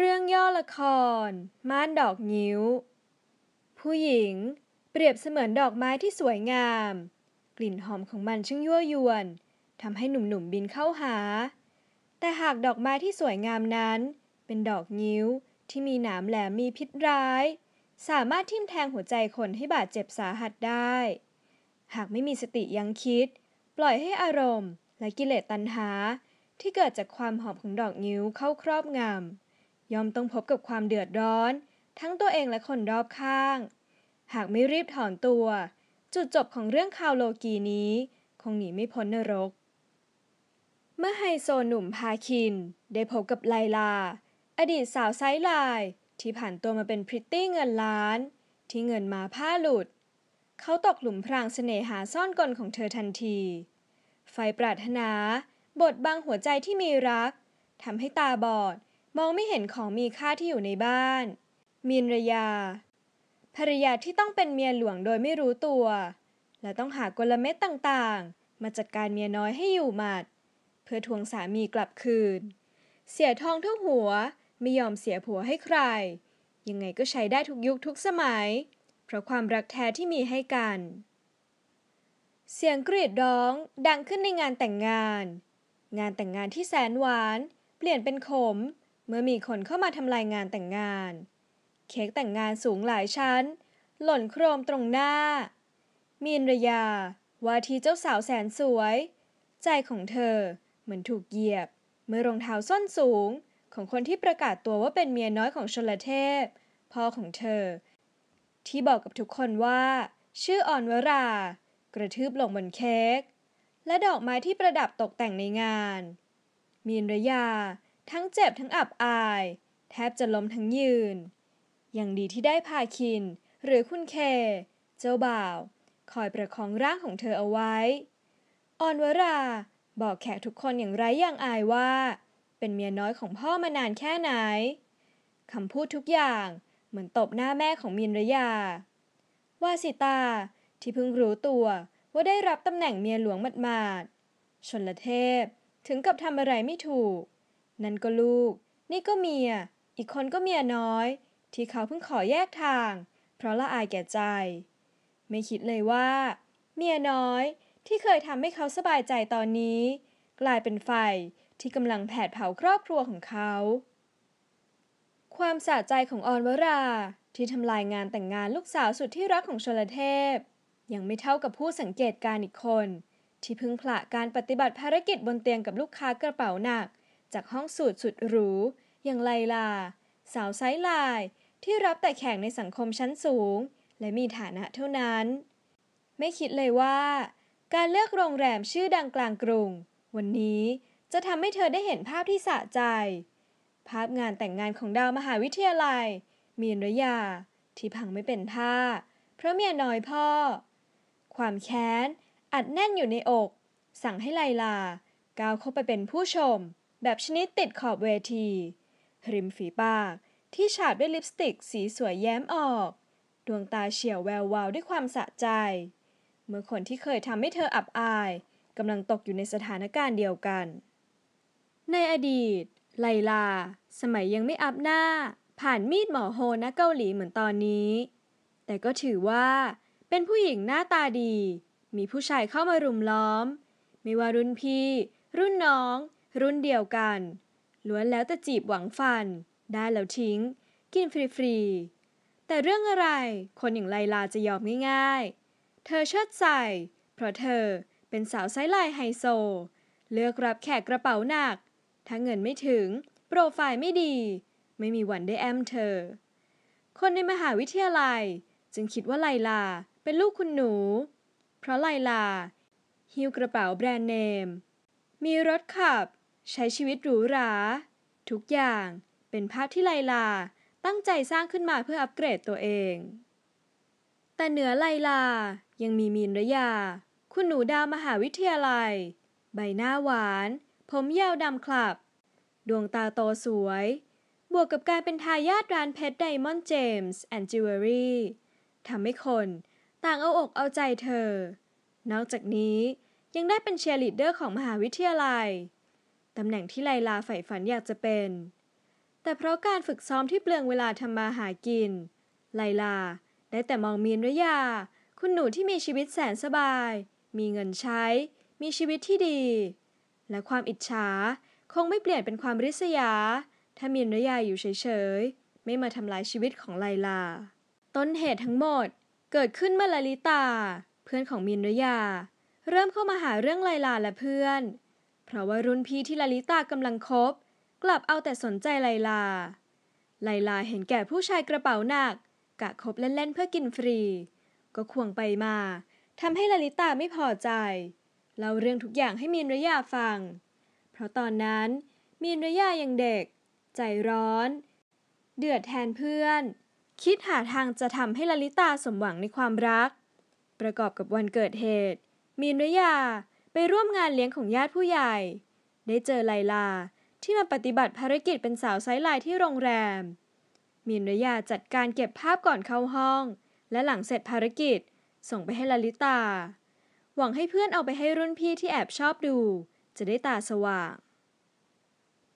เรื่องย่อละครม่านดอกนิ้ว ผู้หญิงเปรียบเสมือนดอกไม้ที่สวยงาม กลิ่นหอมของมันช่างยั่วยวนทำให้หนุ่มๆบินเข้าหา แต่หากดอกไม้ที่สวยงามนั้น เป็นดอกนิ้วที่มีหนามแหลมมีพิษร้าย สามารถทิ่มแทงหัวใจคนให้บาดเจ็บสาหัสได้ หากไม่มีสติยังคิด ปล่อยให้อารมณ์ และกิเลสตัณหาที่เกิดจากความหอมของดอกนิ้วเข้าครอบงำย่อมต้องพบกับความเดือดร้อน ทั้งตัวเองและคนรอบข้าง หากไม่รีบถอนตัวจุดจบของเรื่องคาวโลกีนี้ คงหนีไม่พ้นนรก เมื่อไฮโซหนุ่มพาคิน ได้พบกับไลลา อดีตสาวไซไลที่ผ่านตัวมาเป็นพริตตี้เงินล้าน ที่เงินมาผ้าหลุด เขาตกหลุมพราง เสน่หาซ่อนกลของเธอทันที ไฟปรารถนาบทบางหัวใจที่มีรักทำให้ตาบอดมองไม่เห็นของมีค่าที่อยู่ในบ้าน มีนรยา ภรรยาที่ต้องเป็นเมียหลวงโดยไม่รู้ตัว และต้องหากลเม็ดต่างๆ มาจัดการเมียน้อยให้อยู่หมัด เพื่อทวงสามีกลับคืน เสียทองทั้งหัว ไม่ยอมเสียผัวให้ใคร ยังไงก็ใช้ได้ทุกยุคทุกสมัย เพราะความรักแท้ที่มีให้กัน เสียงกรีดร้องดังขึ้นในงานแต่งงาน งานแต่งงานที่แสนหวาน เปลี่ยนเป็นขมเมื่อมีคนเข้ามาทำลายงานแต่งงาน เค้กแต่งงานสูงหลายชั้น หล่นโครมตรงหน้า มีนรยา ว่าที่เจ้าสาวแสนสวย ใจของเธอ เหมือนถูกเหยียบ เมื่อรองเท้าส้นสูง ของคนที่ประกาศตัวว่าเป็นเมียน้อยของชลเทพพ่อของเธอ ที่บอกกับทุกคนว่า ชื่ออ่อนวรา กระทืบลงบนเค้กและดอกไม้ที่ประดับตกแต่งในงาน มีนรยาทั้งเจ็บทั้งอับอาย แทบจะล้มทั้งยืนอย่างดีที่ได้พาคินหรือคุณเค เจ้าบ่าว คอยประคองร่างของเธอเอาไว้ ออนวรา บอกแขกทุกคนอย่างไร้อย่างอายว่า เป็นเมียน้อยของพ่อมานานแค่ไหน คำพูดทุกอย่างเหมือนตบหน้าแม่ของมินระยาวาสิตา ที่เพิ่งรู้ตัวว่าได้รับตำแหน่งเมียหลวงดมาดชนละเทพถึงกับทำอะไรไม่ถูกนั่นก็ลูก นี่ก็เมีย อีกคนก็เมียน้อย ที่เขาเพิ่งขอแยกทาง เพราะละอายแก่ใจ ไม่คิดเลยว่า เมียน้อยที่เคยทำให้เขาสบายใจตอนนี้ กลายเป็นไฟที่กำลังแผดเผาครอบครัวของเขา ความสะใจของออนวราที่ทำลายงานแต่งงานลูกสาวสุดที่รักของชลเทพ ยังไม่เท่ากับผู้สังเกตการอีกคน ที่เพิ่งผละการปฏิบัติภารกิจบนเตียงกับลูกค้ากระเป๋าหนักจากห้องสูตรสุดหรูอย่างไลลา สาวไซลายที่รับแต่แขกในสังคมชั้นสูง และมีฐานะเท่านั้น ไม่คิดเลยว่า การเลือกโรงแรมชื่อดังกลางกรุง วันนี้จะทำให้เธอได้เห็นภาพที่สะใจ ภาพงานแต่งงานของดาวมหาวิทยาลัย มีนรยา ที่พังไม่เป็นท่าเพราะเมียน้อยพ่อ ความแค้น อัดแน่นอยู่ในอก สั่งให้ไลลาก้าวเข้าไปเป็นผู้ชมแบบชนิดติดขอบเวทีริมฝีปากที่ฉาบด้วยลิปสติกสีสวยแย้มออก ดวงตาเฉียวแวววาวด้วยความสะใจ เมื่อคนที่เคยทำให้เธออับอายกำลังตกอยู่ในสถานการณ์เดียวกัน ในอดีต ไลลา สมัยยังไม่อับหน้า ผ่านมีดหมอโฮนะเกาหลีเหมือนตอนนี้ แต่ก็ถือว่า เป็นผู้หญิงหน้าตาดี มีผู้ชายเข้ามารุมล้อมไม่ว่ารุ่นพี่ รุ่นน้องรุ่นเดียวกัน ล้วนแล้วแต่จีบหวังฟัน ได้แล้วทิ้ง กินฟรีๆ แต่เรื่องอะไร คนอย่างไลลาจะยอมง่ายๆ เธอเชิดใส่ เพราะเธอเป็นสาวไซสลายไฮโซ เลือกรับแขกกระเป๋าหนักถ้าเงินไม่ถึง โปรไฟล์ไม่ดี ไม่มีวันได้แอมเธอ คนในมหาวิทยาลัยจึงคิดว่าไลลา เป็นลูกคุณหนู เพราะไลลาหิ้วกระเป๋าแบรนด์เนม มีรถขับใช้ชีวิตหรูหรา ทุกอย่างเป็นภาพที่ไลลาตั้งใจสร้างขึ้นมาเพื่ออัปเกรดตัวเอง แต่เหนือไลลายังมีมีนระยา คุณหนูดาวมหาวิทยาลัย ใบหน้าหวาน ผมยาวดำคลับ ดวงตาโตสวย บวกกับการเป็นทายาทร้านเพชรไดมอนด์เจมส์แอนด์จิวเวลรี่ทำให้คนต่างเอาอกเอาใจเธอ นอกจากนี้ยังได้เป็นเชียร์ลีดเดอร์ของมหาวิทยาลัยตำแหน่งที่ไลลาใฝ่ฝันอยากจะเป็น แต่เพราะการฝึกซ้อมที่เปลืองเวลาทำมาหากิน ไลลาได้แต่มองมีนรยา คุณหนูที่มีชีวิตแสนสบาย มีเงินใช้ มีชีวิตที่ดี และความอิจฉาคงไม่เปลี่ยนเป็นความริษยา ถ้ามีนรยาอยู่เฉยๆ ไม่มาทำลายชีวิตของไลลา ต้นเหตุทั้งหมดเกิดขึ้นเมื่อลลิตา เพื่อนของมินรยา เริ่มเข้ามาหาเรื่องไลลาและเพื่อนเพราะว่ารุ่นพี่ที่ลาลิตากำลังคบ กลับเอาแต่สนใจไลลาไลลาเห็นแก่ผู้ชายกระเป๋าหนัก กะคบเล่นๆเพื่อกินฟรี ก็ควงไปมาทำให้ลาลิตาไม่พอใจเล่าเรื่องทุกอย่างให้มีนรยาฟัง เพราะตอนนั้นมีนรยายังเด็ก ใจร้อน เดือดแทนเพื่อน คิดหาทางจะทำให้ลลิตาสมหวังในความรัก ประกอบกับวันเกิดเหตุ มีนรยาไปร่วมงานเลี้ยงของญาติผู้ใหญ่ ได้เจอไลลา ที่มาปฏิบัติภารกิจเป็นสาวไซส์ลายที่โรงแรม มีนยาจัดการเก็บภาพก่อนเข้าห้อง และหลังเสร็จภารกิจ ส่งไปให้ลลิตา หวังให้เพื่อนเอาไปให้รุ่นพี่ที่แอบชอบดู จะได้ตาสว่าง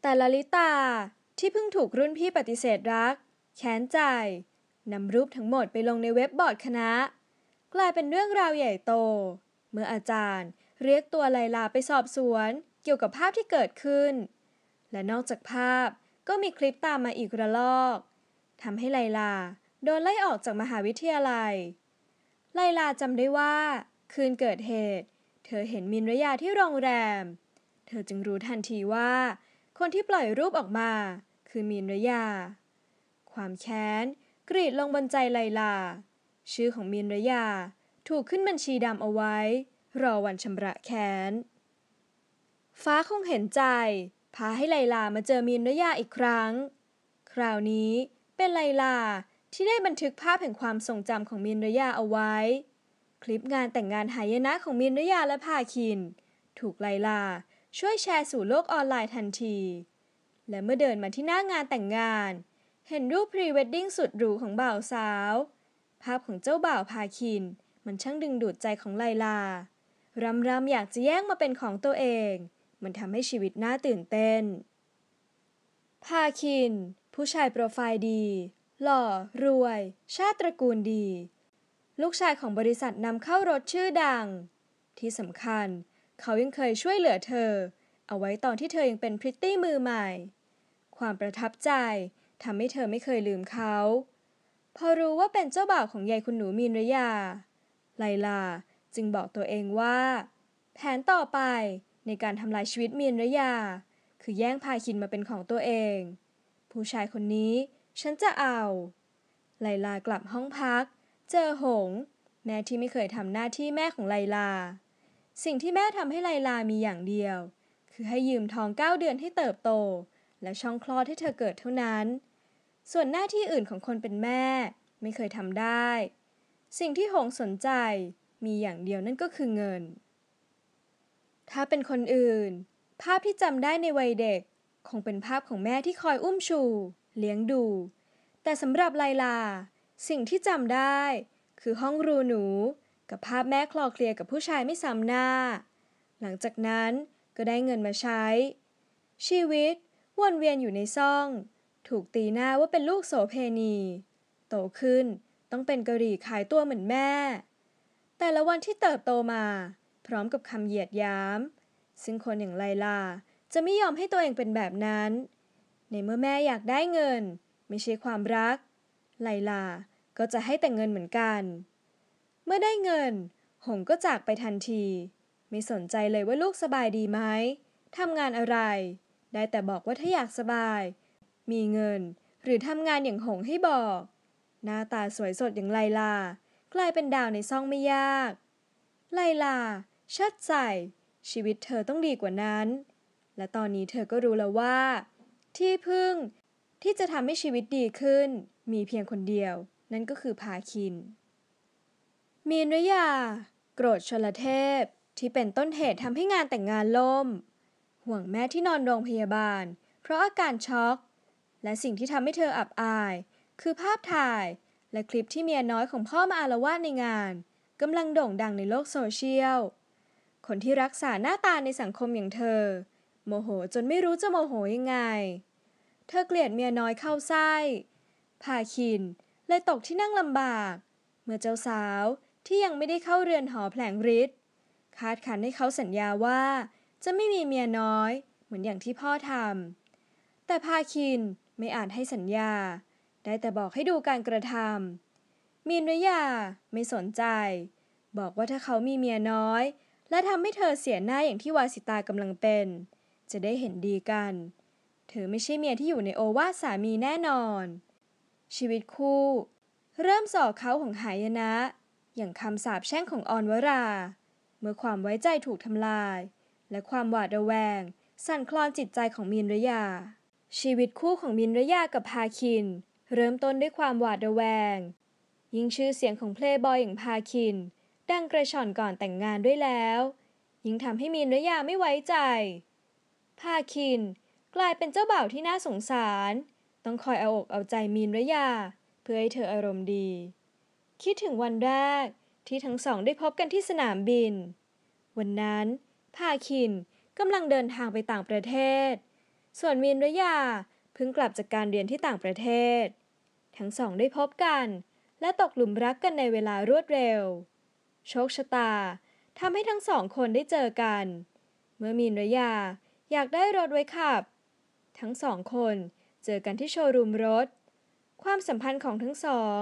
แต่ลลิตาที่เพิ่งถูกรุ่นพี่ปฏิเสธรักแค้นใจนำรูปทั้งหมดไปลงในเว็บบอร์ดคณะ กลายเป็นเรื่องราวใหญ่โต เมื่ออาจารย์เรียกตัวไลลาไปสอบสวน เกี่ยวกับภาพที่เกิดขึ้น และนอกจากภาพก็มีคลิปตามมาอีกระลอกทำให้ไลลา โดนไล่ออกจากมหาวิทยาลัย ไลลาจำได้ว่า คืนเกิดเหตุ เธอเห็นมินระยาที่โรงแรม เธอจึงรู้ทันทีว่า คนที่ปล่อยรูปออกมา คือมินระยา ความแค้น กรีดลงบนใจไลลา ชื่อของมินระยา ถูกขึ้นบัญชีดำเอาไว้รอวันชำระแค้น ฟ้าคงเห็นใจ พาให้ไลลามาเจอมีนระยาอีกครั้ง คราวนี้เป็นไลลาที่ได้บันทึกภาพแห่งความทรงจำของมีนระยาเอาไว้ คลิปงานแต่งงานหายนะของมีนระยาและพาคิน ถูกไลลาช่วยแชร์สู่โลกออนไลน์ทันที และเมื่อเดินมาที่หน้างานแต่งงาน เห็นรูปพรีเวดดิ้งสุดหรูของบ่าวสาว ภาพของเจ้าบ่าวพาคิน มันช่างดึงดูดใจของไลลารำรำอยากจะแย่งมาเป็นของตัวเอง มันทำให้ชีวิตน่าตื่นเต้นพาคิน ผู้ชายโปรไฟล์ดี หล่อ รวย ชาติตระกูลดี ลูกชายของบริษัทนำเข้ารถชื่อดัง ที่สำคัญ เขายังเคยช่วยเหลือเธอ เอาไว้ตอนที่เธอยังเป็นพริตตี้มือใหม่ ความประทับใจทำให้เธอไม่เคยลืมเขา พอรู้ว่าเป็นเจ้าบ่าวของยายคุณหนูมีนระยา ไลลาจึงบอกตัวเองว่า แผนต่อไปในการทำลายชีวิตเมียนระยา คือแย่งพาคินมาเป็นของตัวเอง ผู้ชายคนนี้ฉันจะเอาไลลากลับห้องพัก เจอหง แม่ที่ไม่เคยทำหน้าที่แม่ของไลลา สิ่งที่แม่ทำให้ไลลามีอย่างเดียว คือให้ยืมทองเก้าเดือนให้เติบโต และช่องคลอดให้เธอเกิดเท่านั้น ส่วนหน้าที่อื่นของคนเป็นแม่ไม่เคยทำได้ สิ่งที่หงสนใจมีอย่างเดียวนั่นก็คือเงิน ถ้าเป็นคนอื่น ภาพที่จำได้ในวัยเด็ก คงเป็นภาพของแม่ที่คอยอุ้มชู เลี้ยงดู แต่สำหรับไลลา สิ่งที่จำได้ คือห้องรูหนู กับภาพแม่คลอเคลียกับผู้ชายไม่ซ้ำหน้าหลังจากนั้นก็ได้เงินมาใช้ ชีวิตวนเวียนอยู่ในซ่อง ถูกตีหน้าว่าเป็นลูกโสเพณี โตขึ้นต้องเป็นกะหรี่ขายตัวเหมือนแม่แต่ละวันที่เติบโตมา พร้อมกับคำเหยียดย้มซึ่งคนอย่างไลลาจะไม่ยอมให้ตัวเองเป็นแบบนั้น ในเมื่อแม่อยากได้เงิน ไม่ใช่ความรัก ไลลาก็จะให้แต่เงินเหมือนกัน เมื่อได้เงิน หงก็จากไปทันที ไม่สนใจเลยว่าลูกสบายดีไหมทำงานอะไร ได้แต่บอกว่าถ้าอยากสบาย มีเงินหรือทำงานอย่างหงให้บอกหน้าตาสวยสดอย่างไลลากลายเป็นดาวในซ่องไม่ยาก ไลลา ชัดใจชีวิตเธอต้องดีกว่านั้น และตอนนี้เธอก็รู้แล้วว่า ที่พึ่งที่จะทำให้ชีวิตดีขึ้น มีเพียงคนเดียว นั่นก็คือพาคิน มีนรยา โกรธชลเทพ ที่เป็นต้นเหตุทำให้งานแต่งงานล่ม ห่วงแม่ที่นอนโรงพยาบาล เพราะอาการช็อก และสิ่งที่ทำให้เธออับอาย คือภาพถ่ายและคลิปที่เมียน้อยของพ่อมาอารวาสในงานกำลังโด่งดังในโลกโซเชียลคนที่รักษาหน้าตาในสังคมอย่างเธอ โมโหจนไม่รู้จะโมโหยังไงเธอเกลียดเมียน้อยเข้าไส้พาคินเลยตกที่นั่งลำบาก เมื่อเจ้าสาวที่ยังไม่ได้เข้าเรือนหอแผลงฤทธิ์คาดขันให้เขาสัญญาว่า จะไม่มีเมียน้อย เหมือนอย่างที่พ่อทำแต่พาคินไม่อาจให้สัญญาได้แต่บอกให้ดูการกระทำมีนริยาไม่สนใจ บอกว่าถ้าเขามีเมียน้อย และทำให้เธอเสียหน้าอย่างที่วาสิตากำลังเป็น จะได้เห็นดีกัน เธอไม่ใช่เมียที่อยู่ในโอวาสามีแน่นอน ชีวิตคู่ เริ่มส่อเขาของหายนะอย่างคำสาปแช่งของออนวรา เมื่อความไว้ใจถูกทำลาย และความหวาดระแวง สั่นคลอนจิตใจของมีนรยา ชีวิตคู่ของมินระยากับพาคินเริ่มต้นด้วยความหวาดระแวง ยิ่งชื่อเสียงของเพลย์บอยอย่างพาคินดังกระชอนก่อนแต่งงานด้วยแล้ว ยิ่งทำให้มีนรยาไม่ไว้ใจพาคิน กลายเป็นเจ้าบ่าวที่น่าสงสาร ต้องคอยเอาอกเอาใจมีนรยา เพื่อให้เธออารมณ์ดี คิดถึงวันแรกที่ทั้งสองได้พบกันที่สนามบิน วันนั้นพาคินกำลังเดินทางไปต่างประเทศ ส่วนมีนรยาเพิ่งกลับจากการเรียนที่ต่างประเทศทั้งสองได้พบกัน และตกหลุมรักกันในเวลารวดเร็ว โชคชะตาทำให้ทั้งสองคนได้เจอกัน เมื่อมีนระยา อยากได้รถไว้ขับ ทั้งสองคนเจอกันที่โชว์รูมรถ ความสัมพันธ์ของทั้งสอง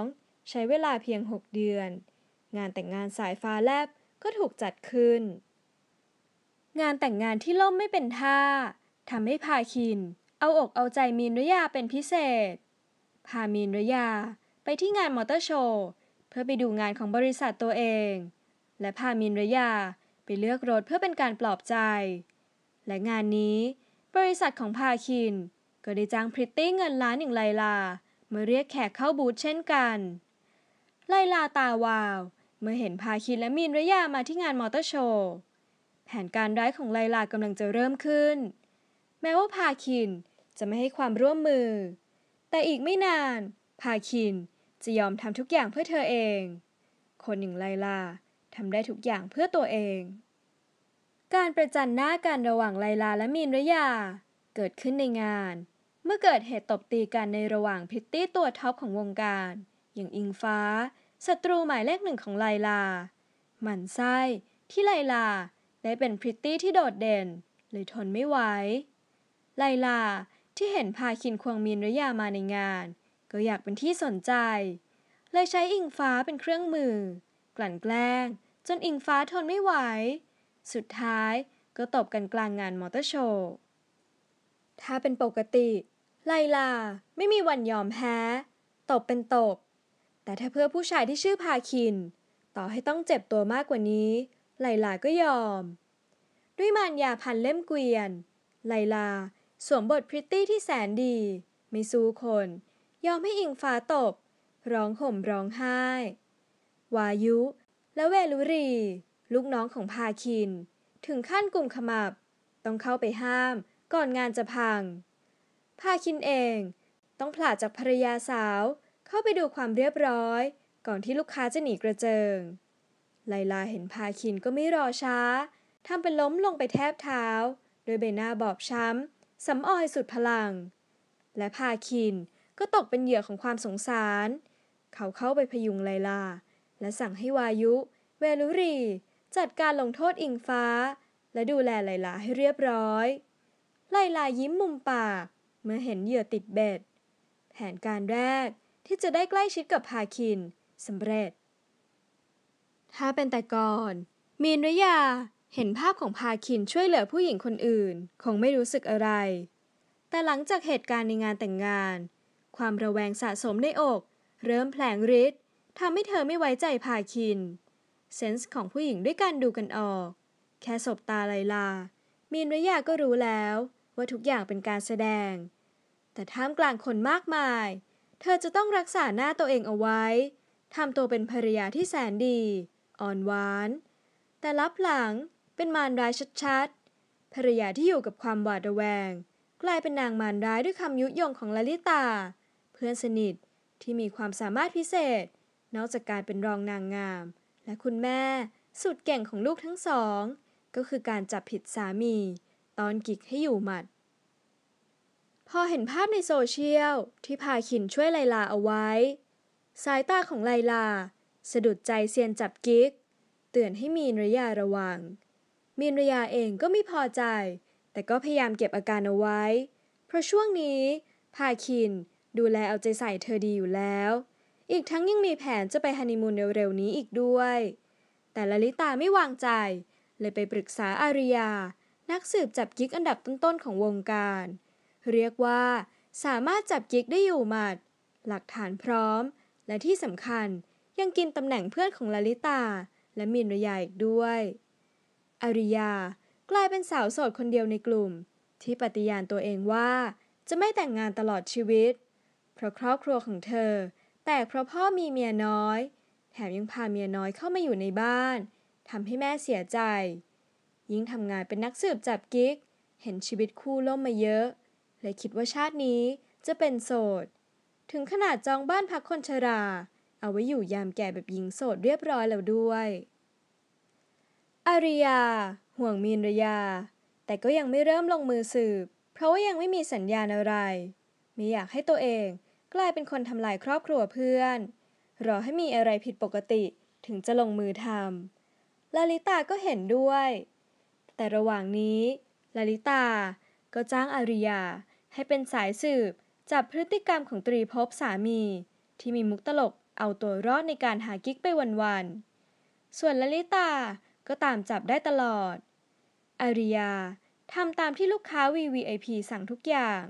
ใช้เวลาเพียง 6 เดือน งานแต่งงานสายฟ้าแลบก็ถูกจัดขึ้น งานแต่งงานที่ล่มไม่เป็นท่าทำให้พาคินเอาอกเอาใจมีนระยาเป็นพิเศษพามีนรยาไปที่งานมอเตอร์โชว์เพื่อไปดูงานของบริษัทตัวเอง และพามินรยาไปเลือกรถเพื่อเป็นการปลอบใจ และงานนี้ บริษัทของพาคินก็ได้จ้างพริตตี้เงินล้านหนึ่งไลลามาเรียกแขกเข้าบูธเช่นกัน ไลลาตาวาว เมื่อเห็นพาคินและมินรยามาที่งานมอเตอร์โชว์แผนการร้ายของไลลากำลังจะเริ่มขึ้น แม้ว่าพาคินจะไม่ให้ความร่วมมือแต่อีกไม่นานพาคินจะยอมทำทุกอย่างเพื่อเธอเอง คนอย่างไลลาทำได้ทุกอย่างเพื่อตัวเอง การประจันหน้ากันระหว่างไลลาและมีนระยา เกิดขึ้นในงาน เมื่อเกิดเหตุตบตีกันในระหว่างพิตตี้ตัวท็อปของวงการ อย่างอิงฟ้าศัตรูหมายเลขหนึ่งของไลลาหมันไส้ที่ไลลา ได้เป็นพริตตี้ที่โดดเด่นเลยทนไม่ไหวไลลาที่เห็นพาคินควงมีนระยามาในงาน ก็อยากเป็นที่สนใจ เลยใช้อิงฟ้าเป็นเครื่องมือ กลั่นแกล้ง จนอิงฟ้าทนไม่ไหว สุดท้ายก็ตบกันกลางงานมอเตอร์โชว์ถ้าเป็นปกติ ไลลาไม่มีวันยอมแพ้ตบเป็นตบแต่ถ้าเพื่อผู้ชายที่ชื่อพาคิน ต่อให้ต้องเจ็บตัวมากกว่านี้ ไลลาก็ยอม ด้วยมารยาพันเล่มเกวียน ไลลาสวมบทพริตตี้ที่แสนดี ไม่สู้คน ยอมให้อิงฟ้าตบร้องห่มร้องไห้ วายุและเวลุรีลูกน้องของพาคิน ถึงขั้นกลุ่มขมับ ต้องเข้าไปห้ามก่อนงานจะพังพาคินเอง ต้องผลาจากภรรยาสาว เข้าไปดูความเรียบร้อย ก่อนที่ลูกค้าจะหนีกระเจิงไลลาเห็นพาคินก็ไม่รอช้าทำเป็นล้มลงไปแทบเท้าโดยใบหน้าบอบช้ำสำออยสุดพลัง และพาคินก็ตกเป็นเหยื่อของความสงสาร เขาเข้าไปพยุงไลลา และสั่งให้วายุ เวลุรีจัดการลงโทษอิงฟ้า และดูแลไลลาให้เรียบร้อย ไลลายิ้มมุมปาก เมื่อเห็นเหยื่อติดเบ็ด แผนการแรกที่จะได้ใกล้ชิดกับพาคินสำเร็จ ถ้าเป็นแต่ก่อน มีนรยาเห็นภาพของพาคินช่วยเหลือผู้หญิงคนอื่น คงไม่รู้สึกอะไร แต่หลังจากเหตุการณ์ในงานแต่งงาน ความระแวงสะสมในอก เริ่มแผลงฤทธิ์ทำให้เธอไม่ไว้ใจพาคิน เซนส์ของผู้หญิงด้วยการดูกันออก แค่สบตาไลลา มีนรยาก็รู้แล้ว ว่าทุกอย่างเป็นการแสดง แต่ท่ามกลางคนมากมาย เธอจะต้องรักษาหน้าตัวเองเอาไว้ทำตัวเป็นภรรยาที่แสนดี อ่อนหวาน แต่ลับหลังเป็นมารร้ายชัดๆ ภรรยาที่อยู่กับความหวาดระแวงกลายเป็นนางมารร้ายด้วยคำยุยงของลลิตา เพื่อนสนิทที่มีความสามารถพิเศษนอกจากการเป็นรองนางงาม และคุณแม่ สุดเก่งของลูกทั้งสองก็คือการจับผิดสามี ตอนกิกให้อยู่หมัดพอเห็นภาพในโซเชียลที่พาขินช่วยไลลาเอาไว้สายตาของไลลา สะดุดใจเซียนจับกิกเตือนให้มีนระยะระวังมีนรยาเองก็ไม่พอใจ แต่ก็พยายามเก็บอาการเอาไว้ เพราะช่วงนี้พาคินดูแลเอาใจใส่เธอดีอยู่แล้ว อีกทั้งยังมีแผนจะไปฮันนีมูนเร็วๆนี้อีกด้วย แต่ลลิตาไม่วางใจ เลยไปปรึกษาอาริยา นักสืบจับกิ๊กอันดับต้นๆของวงการ เรียกว่าสามารถจับกิ๊กได้อยู่หมัด หลักฐานพร้อม และที่สำคัญยังกินตำแหน่งเพื่อนของลลิตาและมินรยาอีกด้วยอาริยากลายเป็นสาวโสดคนเดียวในกลุ่ม ที่ปฏิญาณตัวเองว่า จะไม่แต่งงานตลอดชีวิต เพราะครอบครัวของเธอ แตกเพราะพ่อมีเมียน้อย แถมยังพาเมียน้อยเข้ามาอยู่ในบ้านทำให้แม่เสียใจ ยิ่งทำงานเป็นนักสืบจับกิ๊ก เห็นชีวิตคู่ล่มมาเยอะเลยคิดว่าชาตินี้จะเป็นโสด ถึงขนาดจองบ้านพักคนชรา เอาไว้อยู่ยามแก่แบบหญิงโสดเรียบร้อยแล้วด้วยอาริยาห่วงมีนรยา แต่ก็ยังไม่เริ่มลงมือสืบ เพราะว่ายังไม่มีสัญญาณอะไร ไม่อยากให้ตัวเองกลายเป็นคนทำลายครอบครัวเพื่อนรอให้มีอะไรผิดปกติถึงจะลงมือทำลาลิตาก็เห็นด้วย แต่ระหว่างนี้ลาลิตาก็จ้างอาริยา ให้เป็นสายสืบจับพฤติกรรมของตรีภพสามี ที่มีมุกตลกเอาตัวรอดในการหากิ๊กไปวันๆส่วนลลิตาก็ตามจับได้ตลอดอาริยาทำตามที่ลูกค้า VVIP สั่งทุกอย่าง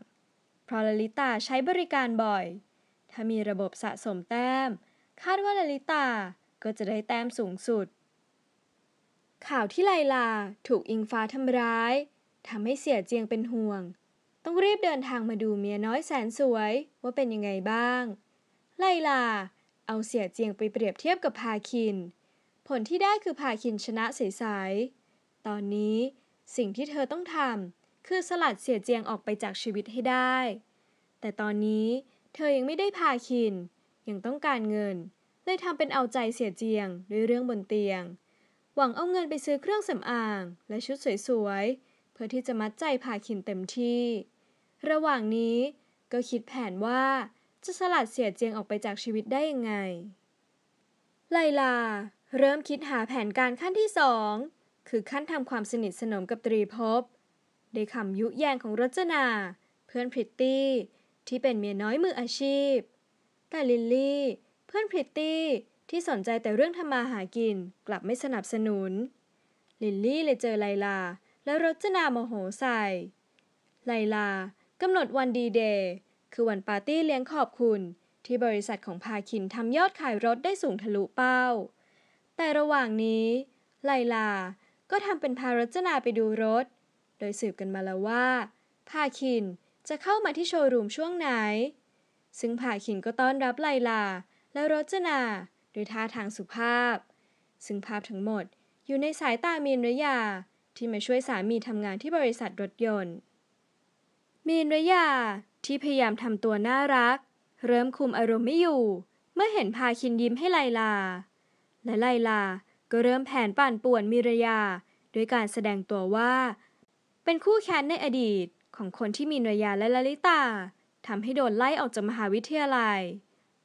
เพราะลลิตาใช้บริการบ่อย ถ้ามีระบบสะสมแต้ม คาดว่าลลิตาก็จะได้แต้มสูงสุด ข่าวที่ไลลาถูกอิงฟ้าทำร้าย ทำให้เสียเจียงเป็นห่วง ต้องรีบเดินทางมาดูเมียน้อยแสนสวยว่าเป็นยังไงบ้าง ไลลาเอาเสียเจียงไปเปรียบเทียบกับพาคินผลที่ได้คือพาคินชนะใสยตอนนี้สิ่งที่เธอต้องทำคือสลัดเสียเจียงออกไปจากชีวิตให้ได้ แต่ตอนนี้เธอยังไม่ได้พาคิน ยังต้องการเงินเลยทำเป็นเอาใจเสียเจียงด้วยเรื่องบนเตียง หวังเอาเงินไปซื้อเครื่องสำอางและชุดสวยๆ เพื่อที่จะมัดใจพาคินเต็มที่ ระหว่างนี้ก็คิดแผนว่าจะสลัดเสียเจียงออกไปจากชีวิตได้ยังไง ไลลาเริ่มคิดหาแผนการขั้นที่สอง คือขั้นทำความสนิทสนมกับตรีภพได้คำยุแยงของรจนา เพื่อนพริตตี้ ที่เป็นเมียน้อยมืออาชีพ แต่ลิลลี่ เพื่อนพริตตี้ที่สนใจแต่เรื่องทำมาหากินกลับไม่สนับสนุน ลิลลี่เลยเจอไลลา และรจนาโมโหใส่ ไลลากำหนดวันดีเดย์ คือวันปาร์ตี้เลี้ยงขอบคุณ ที่บริษัทของพาคินทำยอดขายรถได้สูงทะลุเป้าแต่ระหว่างนี้ ไลลา ก็ทำเป็นพารจนาไปดูรถ โดยสืบกันมาแล้วว่าพาคินจะเข้ามาที่โชว์รูมช่วงไหน ซึ่งพาคินก็ต้อนรับไลลาและรจนาโดยท่าทางสุภาพ ซึ่งภาพทั้งหมดอยู่ในสายตามีนรยาที่มาช่วยสามีทำงานที่บริษัทรถยนต์ มีนรยาที่พยายามทำตัวน่ารัก เริ่มคุมอารมณ์ไม่อยู่ เมื่อเห็นพาคินยิ้มให้ไลลาและไลลาก็เริ่มแผนปั่นป่วนมิรยา ด้วยการแสดงตัวว่า เป็นคู่แค้นในอดีตของคนที่มีนรยาและลลิตาทำให้โดนไล่ออกจากมหาวิทยาลัย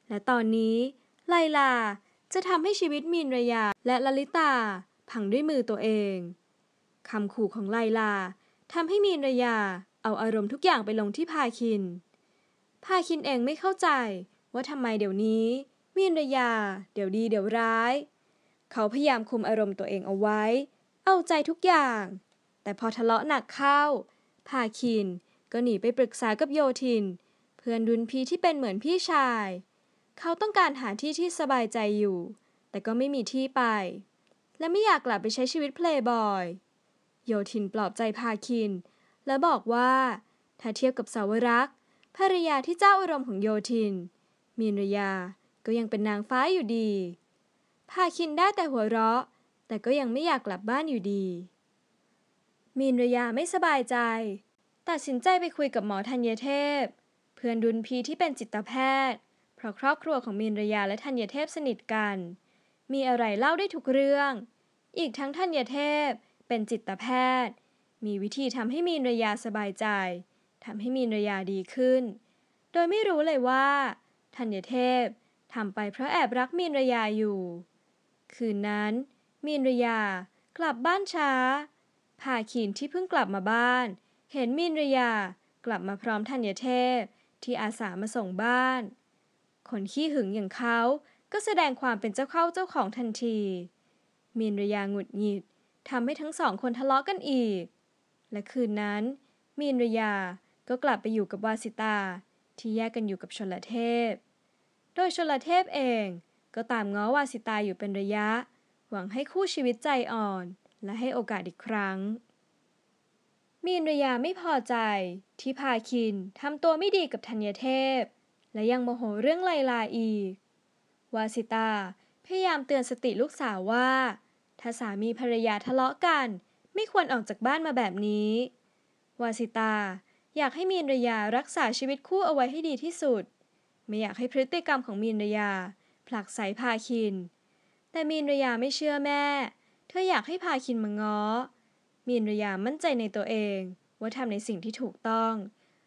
และตอนนี้ ไลลาจะทำให้ชีวิตมีนรยาและลลิตาพังด้วยมือตัวเองคำขู่ของไลลาทำให้มีนรยา เอาอารมณ์ทุกอย่างไปลงที่พาคินพาคินเองไม่เข้าใจว่าทำไมเดี๋ยวนี้มีนรยา เดี๋ยวดีเดี๋ยวร้าย เขาพยายามคุมอารมณ์ตัวเองเอาไว้ เอาใจทุกอย่าง แต่พอทะเลาะหนักเข้า พาคินก็หนีไปปรึกษากับโยทิน เพื่อนดุนพีที่เป็นเหมือนพี่ชาย เขาต้องการหาที่ที่สบายใจอยู่ แต่ก็ไม่มีที่ไป และไม่อยากกลับไปใช้ชีวิตเพลย์บอย โยทินปลอบใจพาคิน และบอกว่า ถ้าเทียบกับสาวรักภรรยาที่เจ้าอารมณ์ของโยทิน มีนรยาก็ยังเป็นนางฟ้าอยู่ดี พาคินได้แต่หัวเราะ แต่ก็ยังไม่อยากกลับบ้านอยู่ดี มีนระยาไม่สบายใจ ตัดสินใจไปคุยกับหมอธัญเทพ เพื่อนดุนพีที่เป็นจิตแพทย์ เพราะครอบครัวของมีนรยาและธัญเทพสนิทกัน มีอะไรเล่าได้ทุกเรื่อง อีกทั้งธัญเทพเป็นจิตแพทย์ มีวิธีทำให้มีนรยาสบายใจทำให้มีนรยาดีขึ้น โดยไม่รู้เลยว่าธัญเทพทำไปเพราะแอบรักมีนรยาอยู่ คืนนั้น มีนรยา กลับบ้านช้าพาขีนที่เพิ่งกลับมาบ้าน เห็นมีนรยากลับมาพร้อมธัญเทพที่อาสามาส่งบ้าน คนขี้หึงอย่างเขาก็แสดงความเป็นเจ้าเข้าเจ้าของทันที มีนรยาหงุดหงิดทำให้ทั้งสองคนทะเลาะกันอีก และคืนนั้น มีนรยาก็กลับไปอยู่กับวาสิตาที่แยกกันอยู่กับชนละเทพโดยชลเทพเอง ก็ตามง้อวาสิตาอยู่เป็นระยะ หวังให้คู่ชีวิตใจอ่อน และให้โอกาสอีกครั้ง มีนรยาไม่พอใจที่พาคินทำตัวไม่ดีกับธัญเทพ และยังโมโหเรื่องไลลาอีก วาสิตา พยายามเตือนสติลูกสาวว่า ถ้าสามีภรรยาทะเลาะกันไม่ควรออกจากบ้านมาแบบนี้ วาสิตาอยากให้มีนรยารักษาชีวิตคู่เอาไว้ให้ดีที่สุดไม่อยากให้พฤติกรรมของมีนรยา ผลักใสพาคิน แต่มีนรยาไม่เชื่อแม่ เธออยากให้พาคินมาง้อ มีนรยามั่นใจในตัวเอง ว่าทำในสิ่งที่ถูกต้อง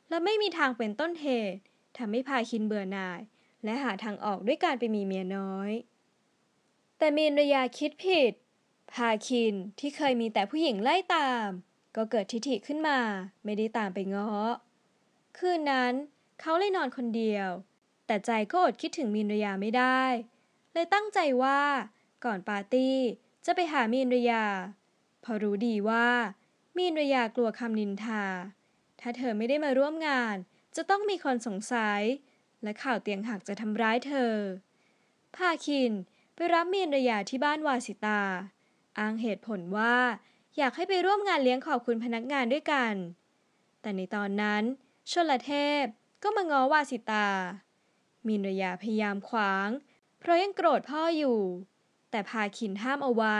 และไม่มีทางเป็นต้นเหตุทำให้พาคินเบื่อหน่าย และหาทางออกด้วยการไปมีเมียน้อย แต่มีนรยาคิดผิด พาคินที่เคยมีแต่ผู้หญิงไล่ตาม ก็เกิดทิฐิขึ้นมาไม่ได้ตามไปง้อ คืนนั้นเขาเลยนอนคนเดียวแต่ใจก็อดคิดถึงมีนรยาไม่ได้ เลยตั้งใจว่าก่อนปาร์ตี้จะไปหามีนรยา พอรู้ดีว่า มีนรยากลัวคำนินทา ถ้าเธอไม่ได้มาร่วมงาน จะต้องมีคนสงสัย และข่าวเตียงหักจะทำร้ายเธอพาคินไปรับมีนรยาที่บ้านวาสิตา อ้างเหตุผลว่าอยากให้ไปร่วมงานเลี้ยงขอบคุณพนักงานด้วยกัน แต่ในตอนนั้นชลเทพก็มาง้อวาสิตามินรยาพยายามขวาง เพราะยังโกรธพ่ออยู่ แต่พาขินห้ามเอาไว้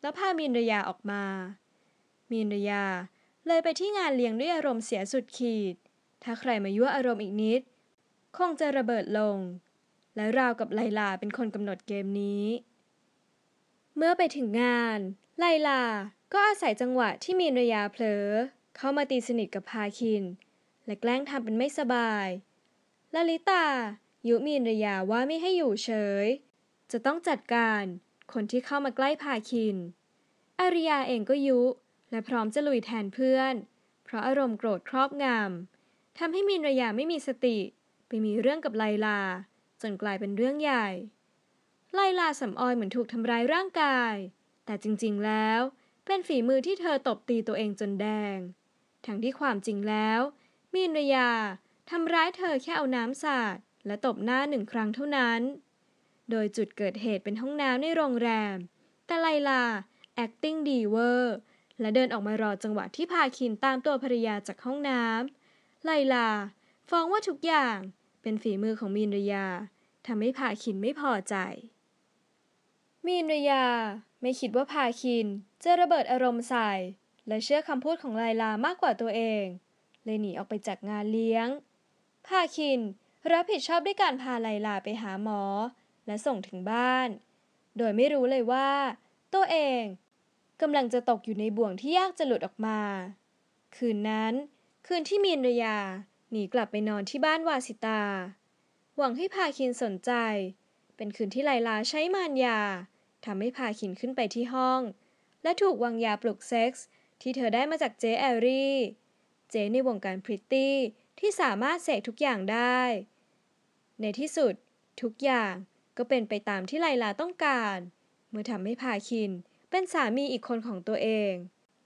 แล้วพามินรยาออกมามินรยา เลยไปที่งานเลี้ยงด้วยอารมณ์เสียสุดขีด ถ้าใครมายั่วอารมณ์อีกนิด คงจะระเบิดลง และราวกับไลลาเป็นคนกำหนดเกมนี้ เมื่อไปถึงงาน ไลลาก็อาศัยจังหวะที่มีนรยาเผลอเข้ามาตีสนิทกับพาคิน และแกล้งทำเป็นไม่สบายลลิตายุมีนระยาว่าไม่ให้อยู่เฉย จะต้องจัดการ คนที่เข้ามาใกล้พาคิน อาริยาเองก็ยุ และพร้อมจะลุยแทนเพื่อน เพราะอารมณ์โกรธครอบงำ ทำให้มีนระยาไม่มีสติ ไปมีเรื่องกับไลลา จนกลายเป็นเรื่องใหญ่ ไลลาสำออยเหมือนถูกทำร้ายร่างกาย แต่จริงๆแล้ว เป็นฝีมือที่เธอตบตีตัวเองจนแดง ทั้งที่ความจริงแล้ว มีนระยาทำร้ายเธอแค่เอาน้ำสาดและตบหน้าหนึ่งครั้งเท่านั้น โดยจุดเกิดเหตุเป็นห้องน้ำในโรงแรม แต่ไลลา acting ดีเวอร์ และเดินออกมารอจังหวะที่พาคินตามตัวภรรยาจากห้องน้ำ ไลลา ฟ้องว่าทุกอย่าง เป็นฝีมือของมีนรยา ทำให้พาคินไม่พอใจ มีนรยา ไม่คิดว่าพาคิน จะระเบิดอารมณ์ใส่ และเชื่อคำพูดของไลลามากกว่าตัวเอง เลยหนีออกไปจากงานเลี้ยงพาคินรับผิดชอบด้วยการพาไลลาไปหาหมอ และส่งถึงบ้าน โดยไม่รู้เลยว่า ตัวเองกำลังจะตกอยู่ในบ่วงที่ยากจะหลุดออกมา คืนนั้น คืนที่มีนรยาหนีกลับไปนอนที่บ้านวาสิตา หวังให้พาคินสนใจ เป็นคืนที่ไลลาใช้มารยาทำให้พาคินขึ้นไปที่ห้อง และถูกวางยาปลุกเซ็กซ์ที่เธอได้มาจากเจแอรี่ เจในวงการพริตตี้ที่สามารถเสกทุกอย่างได้ในที่สุด ทุกอย่างก็เป็นไปตามที่ไลลาต้องการ เมื่อทำให้พาคินเป็นสามีอีกคนของตัวเอง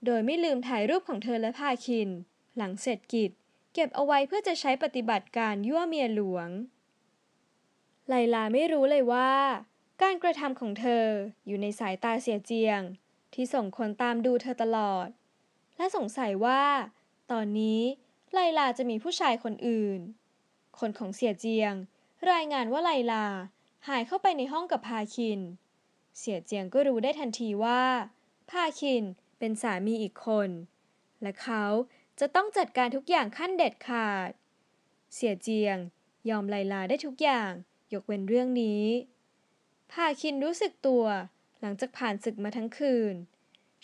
โดยไม่ลืมถ่ายรูปของเธอและพาคิน หลังเสร็จกิจเก็บเอาไว้เพื่อจะใช้ปฏิบัติการยั่วเมียหลวงไลลาไม่รู้เลยว่า การกระทำของเธออยู่ในสายตาเสียเจียง ที่ส่งคนตามดูเธอตลอด และสงสัยว่า ตอนนี้ไลลาจะมีผู้ชายคนอื่น คนของเสียเจียงรายงานว่าไลลาหายเข้าไปในห้องกับพาคิน เสียเจียงก็รู้ได้ทันทีว่าพาคินเป็นสามีอีกคน และเขาจะต้องจัดการทุกอย่างขั้นเด็ดขาด เสียเจียงยอมไลลาได้ทุกอย่างยกเว้นเรื่องนี้พาคินรู้สึกตัว หลังจากผ่านศึกมาทั้งคืน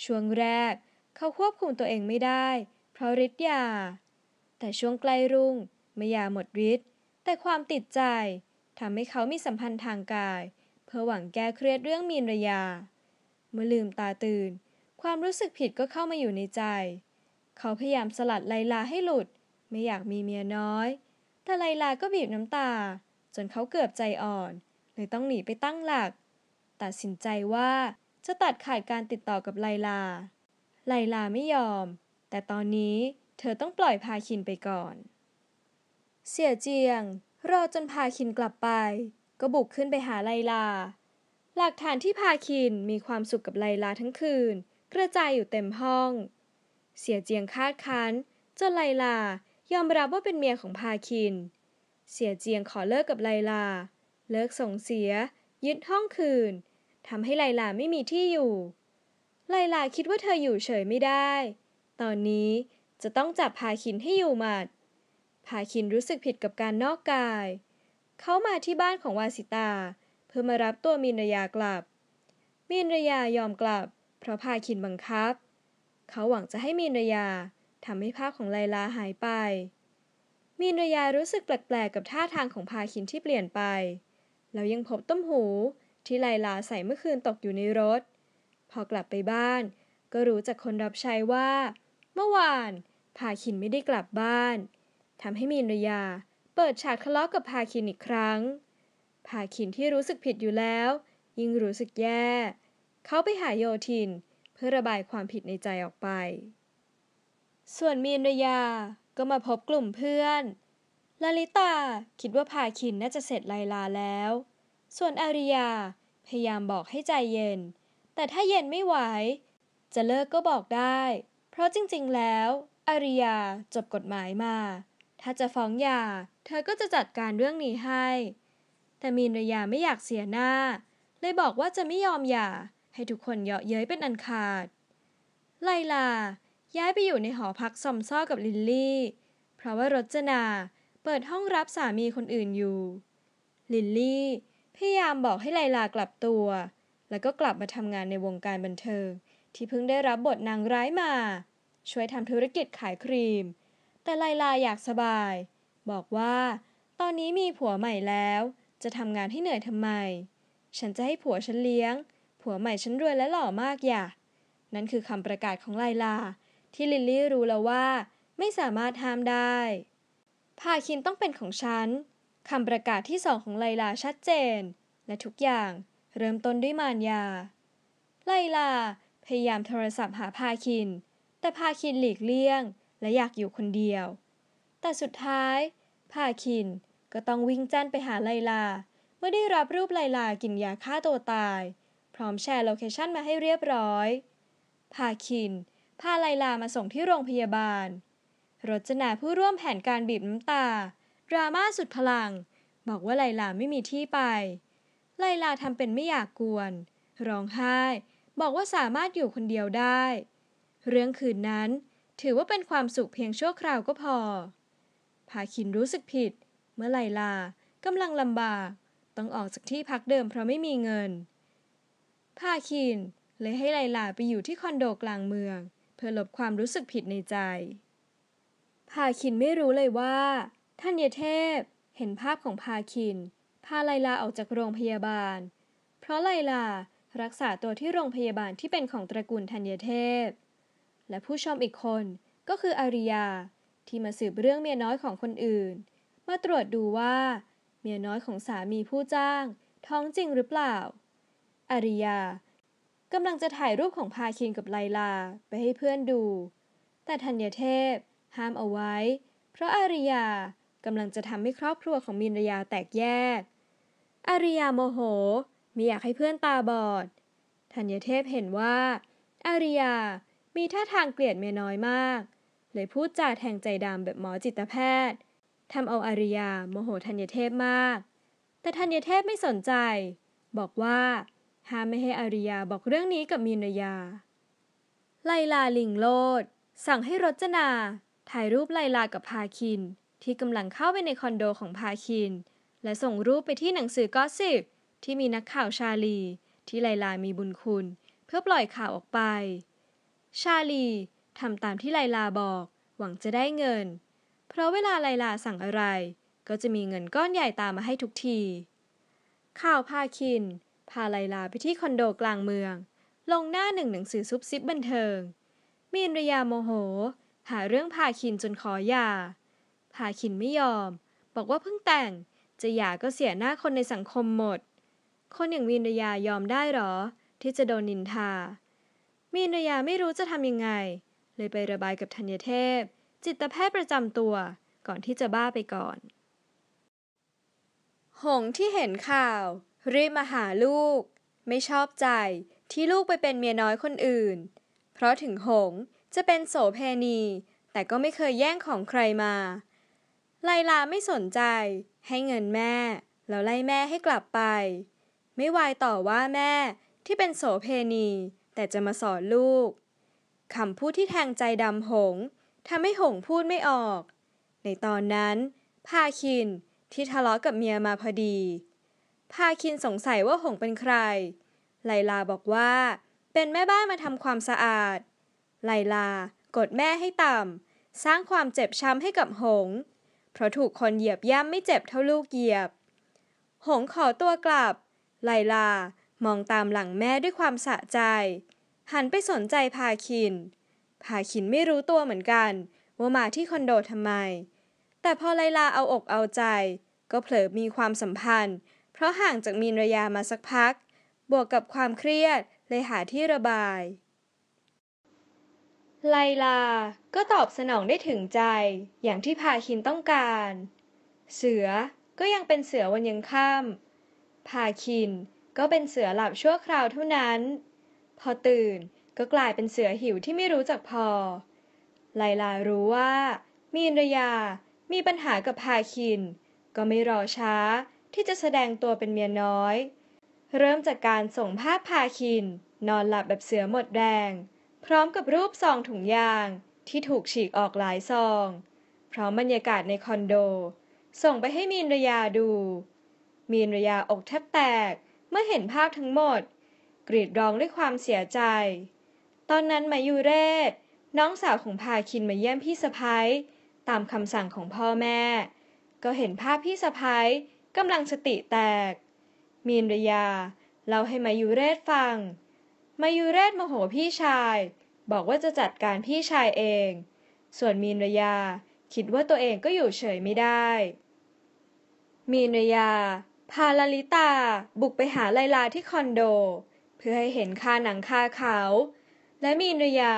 ช่วงแรกเขาควบคุมตัวเองไม่ได้ เพราะฤทธิ์ยา แต่ช่วงใกล้รุ่งเมื่อยาหมดฤทธิ์แต่ความติดใจทำให้เขามีสัมพันธ์ทางกาย เพื่อหวังแก้เครียดเรื่องมีนระยาเมื่อลืมตาตื่น ความรู้สึกผิดก็เข้ามาอยู่ในใจ เขาพยายามสลัดไลลาให้หลุด ไม่อยากมีเมียน้อยแต่ไลลาก็บีบน้ำตา จนเขาเกือบใจอ่อนเลยต้องหนีไปตั้งหลัก ตัดสินใจว่าจะตัดขาดการติดต่อกับไลลา ไลลาไม่ยอม แต่ตอนนี้เธอต้องปล่อยพาคินไปก่อนเสี่ยเจียง รอจนพาคินกลับไป ก็บุกขึ้นไปหาไลลา หลักฐานที่พาคินมีความสุขกับไลลาทั้งคืนกระจายอยู่เต็มห้อง เสี่ยเจียงคาดคันจนไลลายอมรับว่าเป็นเมียของพาคิน เสี่ยเจียงขอเลิกกับไลลา เลิกส่งเสีย ยึดห้องคืนทำให้ไลลาไม่มีที่อยู่ ไลลาคิดว่าเธออยู่เฉยไม่ได้ ตอนนี้จะต้องจับพาคินให้อยู่หมัดพาคินรู้สึกผิดกับการนอกกาย เขามาที่บ้านของวาสิตา เพื่อมารับตัวมินรยากลับมินรยายอมกลับเพราะพาคินบังคับ เขาหวังจะให้มินรยาทำให้ภาพของไลลาหายไปมินรยารู้สึกแปลกๆกับท่าทางของพาคินที่เปลี่ยนไป แล้วยังพบต้มหูที่ไลลาใส่เมื่อคืนตกอยู่ในรถ พอกลับไปบ้าน ก็รู้จากคนรับใช้ว่า เมื่อวานพาคินไม่ได้กลับบ้านทำให้มีนรยาเปิดฉากทะเลาะกกับพาคินอีกครั้ง พาคินที่รู้สึกผิดอยู่แล้ว ยิ่งรู้สึกแย่ เขาไปหาโยทิน เพื่อระบายความผิดในใจออกไป ส่วนมีนรยาก็มาพบกลุ่มเพื่อน ลลิตาคิดว่าพาคินน่าจะเสร็จไลลาแล้ว ส่วนอาริยาพยายามบอกให้ใจเย็น แต่ถ้าเย็นไม่ไหว จะเลิกก็บอกได้ เพราะจริงๆแล้วอาริยาจบกฎหมายมาถ้าจะฟ้องหย่า เธอก็จะจัดการเรื่องนี้ให้ แต่มีนรยาไม่อยากเสียหน้า เลยบอกว่าจะไม่ยอมหย่า ให้ทุกคนเยาะเย้ยเป็นอันขาด ไลลา ย้ายไปอยู่ในหอพักซอมซ่อกับลิลลี่ เพราะว่ารจนาเปิดห้องรับสามีคนอื่นอยู่ ลิลลี่ พยายามบอกให้ไลลากลับตัว แล้วก็กลับมาทำงานในวงการบันเทิงที่เพิ่งได้รับบทนางร้ายมา ช่วยทำธุรกิจขายครีมแต่ไลลาอยากสบาย บอกว่า ตอนนี้มีผัวใหม่แล้ว จะทำงานให้เหนื่อยทำไมฉันจะให้ผัวฉันเลี้ยง ผัวใหม่ฉันรวยและหล่อมากอย่านั่นคือคำประกาศของไลลา ที่ลิลลี่รู้แล้วว่า ไม่สามารถห้ามได้พาคินต้องเป็นของฉันคำประกาศที่สองของไลลาชัดเจน และทุกอย่างเริ่มต้นด้วยมารยา ไลลา พยายามโทรศัพท์หาพาคิน แต่พาคินหลีกเลี่ยงและอยากอยู่คนเดียว แต่สุดท้ายพาคินก็ต้องวิ่งแจ้นไปหาไลลา เมื่อได้รับรูปไลลากินยาฆ่าตัวตาย พร้อมแชร์โลเคชั่นมาให้เรียบร้อยพาคินพาไลลามาส่งที่โรงพยาบาลรจนาผู้ร่วมแผนการบีบน้ำตา ดราม่าสุดพลัง บอกว่าไลลาไม่มีที่ไป ไลลาทำเป็นไม่อยากกวนร้องไห้บอกว่าสามารถอยู่คนเดียวได้ เรื่องคืนนั้นถือว่าเป็นความสุขเพียงชั่วคราวก็พอ พาคินรู้สึกผิด เมื่อไลลา กำลังลำบาก ต้องออกจากที่พักเดิมเพราะไม่มีเงินพาคิน เลยให้ไลลาไปอยู่ที่คอนโดกลางเมือง เพื่อลบความรู้สึกผิดในใจพาคินไม่รู้เลยว่า ท่านยเทพเห็นภาพของพาคินพาไลลาออกจากโรงพยาบาล เพราะไลลารักษาตัวที่โรงพยาบาลที่เป็นของตระกูลทัญเทพและผู้ชมอีกคนก็คืออาริยาที่มาสืบเรื่องเมียน้อยของคนอื่น มาตรวจดูว่า เมียน้อยของสามีผู้จ้าง ท้องจริงหรือเปล่าอาริยากำลังจะถ่ายรูปของพาคินกับไลลาไปให้เพื่อนดู แต่ธัญเทพห้ามเอาไว้ เพราะอาริยากำลังจะทำให้ครอบครัวของมินรยาแตกแยกอาริยาโมโหไม่อยากให้เพื่อนตาบอดธัญเทพเห็นว่าอาริยามีท่าทางเกลียดเมียน้อยมาก เลยพูดจาแทงใจดำแบบหมอจิตแพทย์ ทำเอาอาริยา โมโหธัญเทพมาก แต่ธัญเทพไม่สนใจ บอกว่า ห้ามไม่ให้อาริยาบอกเรื่องนี้กับมีนยา ไลลาลิงโลด สั่งให้รจนา ถ่ายรูปไลลากับพาคิน ที่กำลังเข้าไปในคอนโดของพาคิน และส่งรูปไปที่หนังสือก็สิบที่มีนักข่าวชาลี ที่ไลลามีบุญคุณเพื่อปล่อยข่าวออกไปชาลีทำตามที่ไลลาบอกหวังจะได้เงิน เพราะเวลาไลลาสั่งอะไร ก็จะมีเงินก้อนใหญ่ตามมาให้ทุกทีข่าวพาคิน พาไลลาไปที่คอนโดกลางเมือง ลงหน้าหนึ่งหนังสือซุบซิบบันเทิงมีนรยาโมโห หาเรื่องพาคินจนขอหย่าพาคินไม่ยอมบอกว่าเพิ่งแต่งจะหย่าก็เสียหน้าคนในสังคมหมด คนอย่างมีนรยายอมได้หรอ ที่จะโดนนินทามีนยาไม่รู้จะทำยังไง เลยไประบายกับธัญเทพ จิตแพทย์ประจำตัวก่อนที่จะบ้าไปก่อน หงที่เห็นข่าว รีบมาหาลูก ไม่ชอบใจที่ลูกไปเป็นเมียน้อยคนอื่น เพราะถึงหง จะเป็นโสเพณี แต่ก็ไม่เคยแย่งของใครมา ไลลาไม่สนใจให้เงินแม่ แล้วไล่แม่ให้กลับไป ไม่วายต่อว่าแม่ที่เป็นโสเพณีแต่จะมาสอนลูก คำพูดที่แทงใจดำหงทำให้หงพูดไม่ออก ในตอนนั้นพาคินที่ทะเลาะกับเมียมาพอดีพาคินสงสัยว่าหงเป็นใครไลลาบอกว่า เป็นแม่บ้านมาทำความสะอาด ไลลา กดแม่ให้ต่ำสร้างความเจ็บช้ำให้กับหง เพราะถูกคนเหยียบย่ำไม่เจ็บเท่าลูกเหยียบ หงขอตัวกลับ ไลลามองตามหลังแม่ด้วยความสะใจ หันไปสนใจพาคิน พาคินไม่รู้ตัวเหมือนกัน ว่ามาที่คอนโดทำไม แต่พอไลลาเอาอกเอาใจ ก็เผลอมีความสัมพันธ์ เพราะห่างจากมีนระยามาสักพัก บวกกับความเครียดเลยหาที่ระบาย ไลลาก็ตอบสนองได้ถึงใจ อย่างที่พาคินต้องการ เสือก็ยังเป็นเสือวันยังค่ำพาคินก็เป็นเสือหลับชั่วคราวเท่านั้น พอตื่นก็กลายเป็นเสือหิวที่ไม่รู้จักพอ ไลลารู้ว่า มีนรยามีปัญหากับพาคิน ก็ไม่รอช้าที่จะแสดงตัวเป็นเมียน้อย เริ่มจากการส่งภาพพาคินนอนหลับแบบเสือหมดแรงพร้อมกับรูปซองถุงยางที่ถูกฉีกออกหลายซอง พร้อมบรรยากาศในคอนโด ส่งไปให้มีนรยาดู มีนรยาอกแทบแตกเมื่อเห็นภาพทั้งหมด กรีดร้องด้วยความเสียใจ ตอนนั้นมายูเรศ น้องสาวของพาคินมาเยี่ยมพี่สะพ้ยตามคำสั่งของพ่อแม่ ก็เห็นภาพพี่สะพ้ยกำลังสติแตก มีนรยาเล่าให้มายูเรศฟังมายูเรศโมโหพี่ชาย บอกว่าจะจัดการพี่ชายเอง ส่วนมีนรยาคิดว่าตัวเองก็อยู่เฉยไม่ได้ มีนรยาพาลลิตาบุกไปหาไลลาที่คอนโด เพื่อให้เห็นคาหนังคาเขาและมีนยา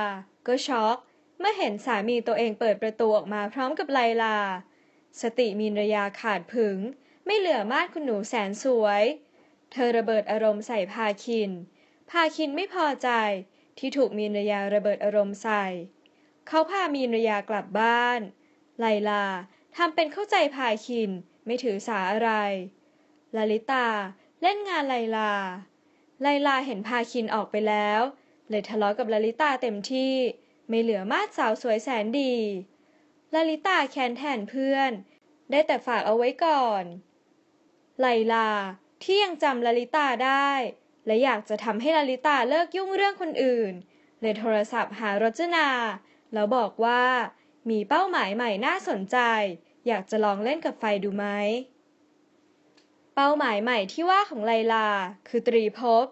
ก็ช็อกเมื่อเห็นสามีตัวเองเปิดประตูออกมาพร้อมกับไลลา สติมีนยาขาดผึง ไม่เหลือมาดคุณหนูแสนสวย เธอระเบิดอารมณ์ใส่พาคินพาคินไม่พอใจที่ถูกมีนยาระเบิดอารมณ์ใส่ เขาพามีนรยากลับบ้าน ไลลาทำเป็นเข้าใจพาคิน ไม่ถือสาอะไรลลิตาเล่นงานไลลาไลลาเห็นพาคินออกไปแล้ว เลยทะเลาะกับลลิตาเต็มที่ ไม่เหลือมาดสาวสวยแสนดี ลลิตาแค้นแทนเพื่อน ได้แต่ฝากเอาไว้ก่อนไลลาที่ยังจำลลิตาได้ และอยากจะทำให้ลลิตาเลิกยุ่งเรื่องคนอื่น เลยโทรศัพท์หาโรจนาแล้วบอกว่า มีเป้าหมายใหม่น่าสนใจ อยากจะลองเล่นกับไฟดูไหมเป้าหมายใหม่ที่ว่าของไลลาคือตรีภพ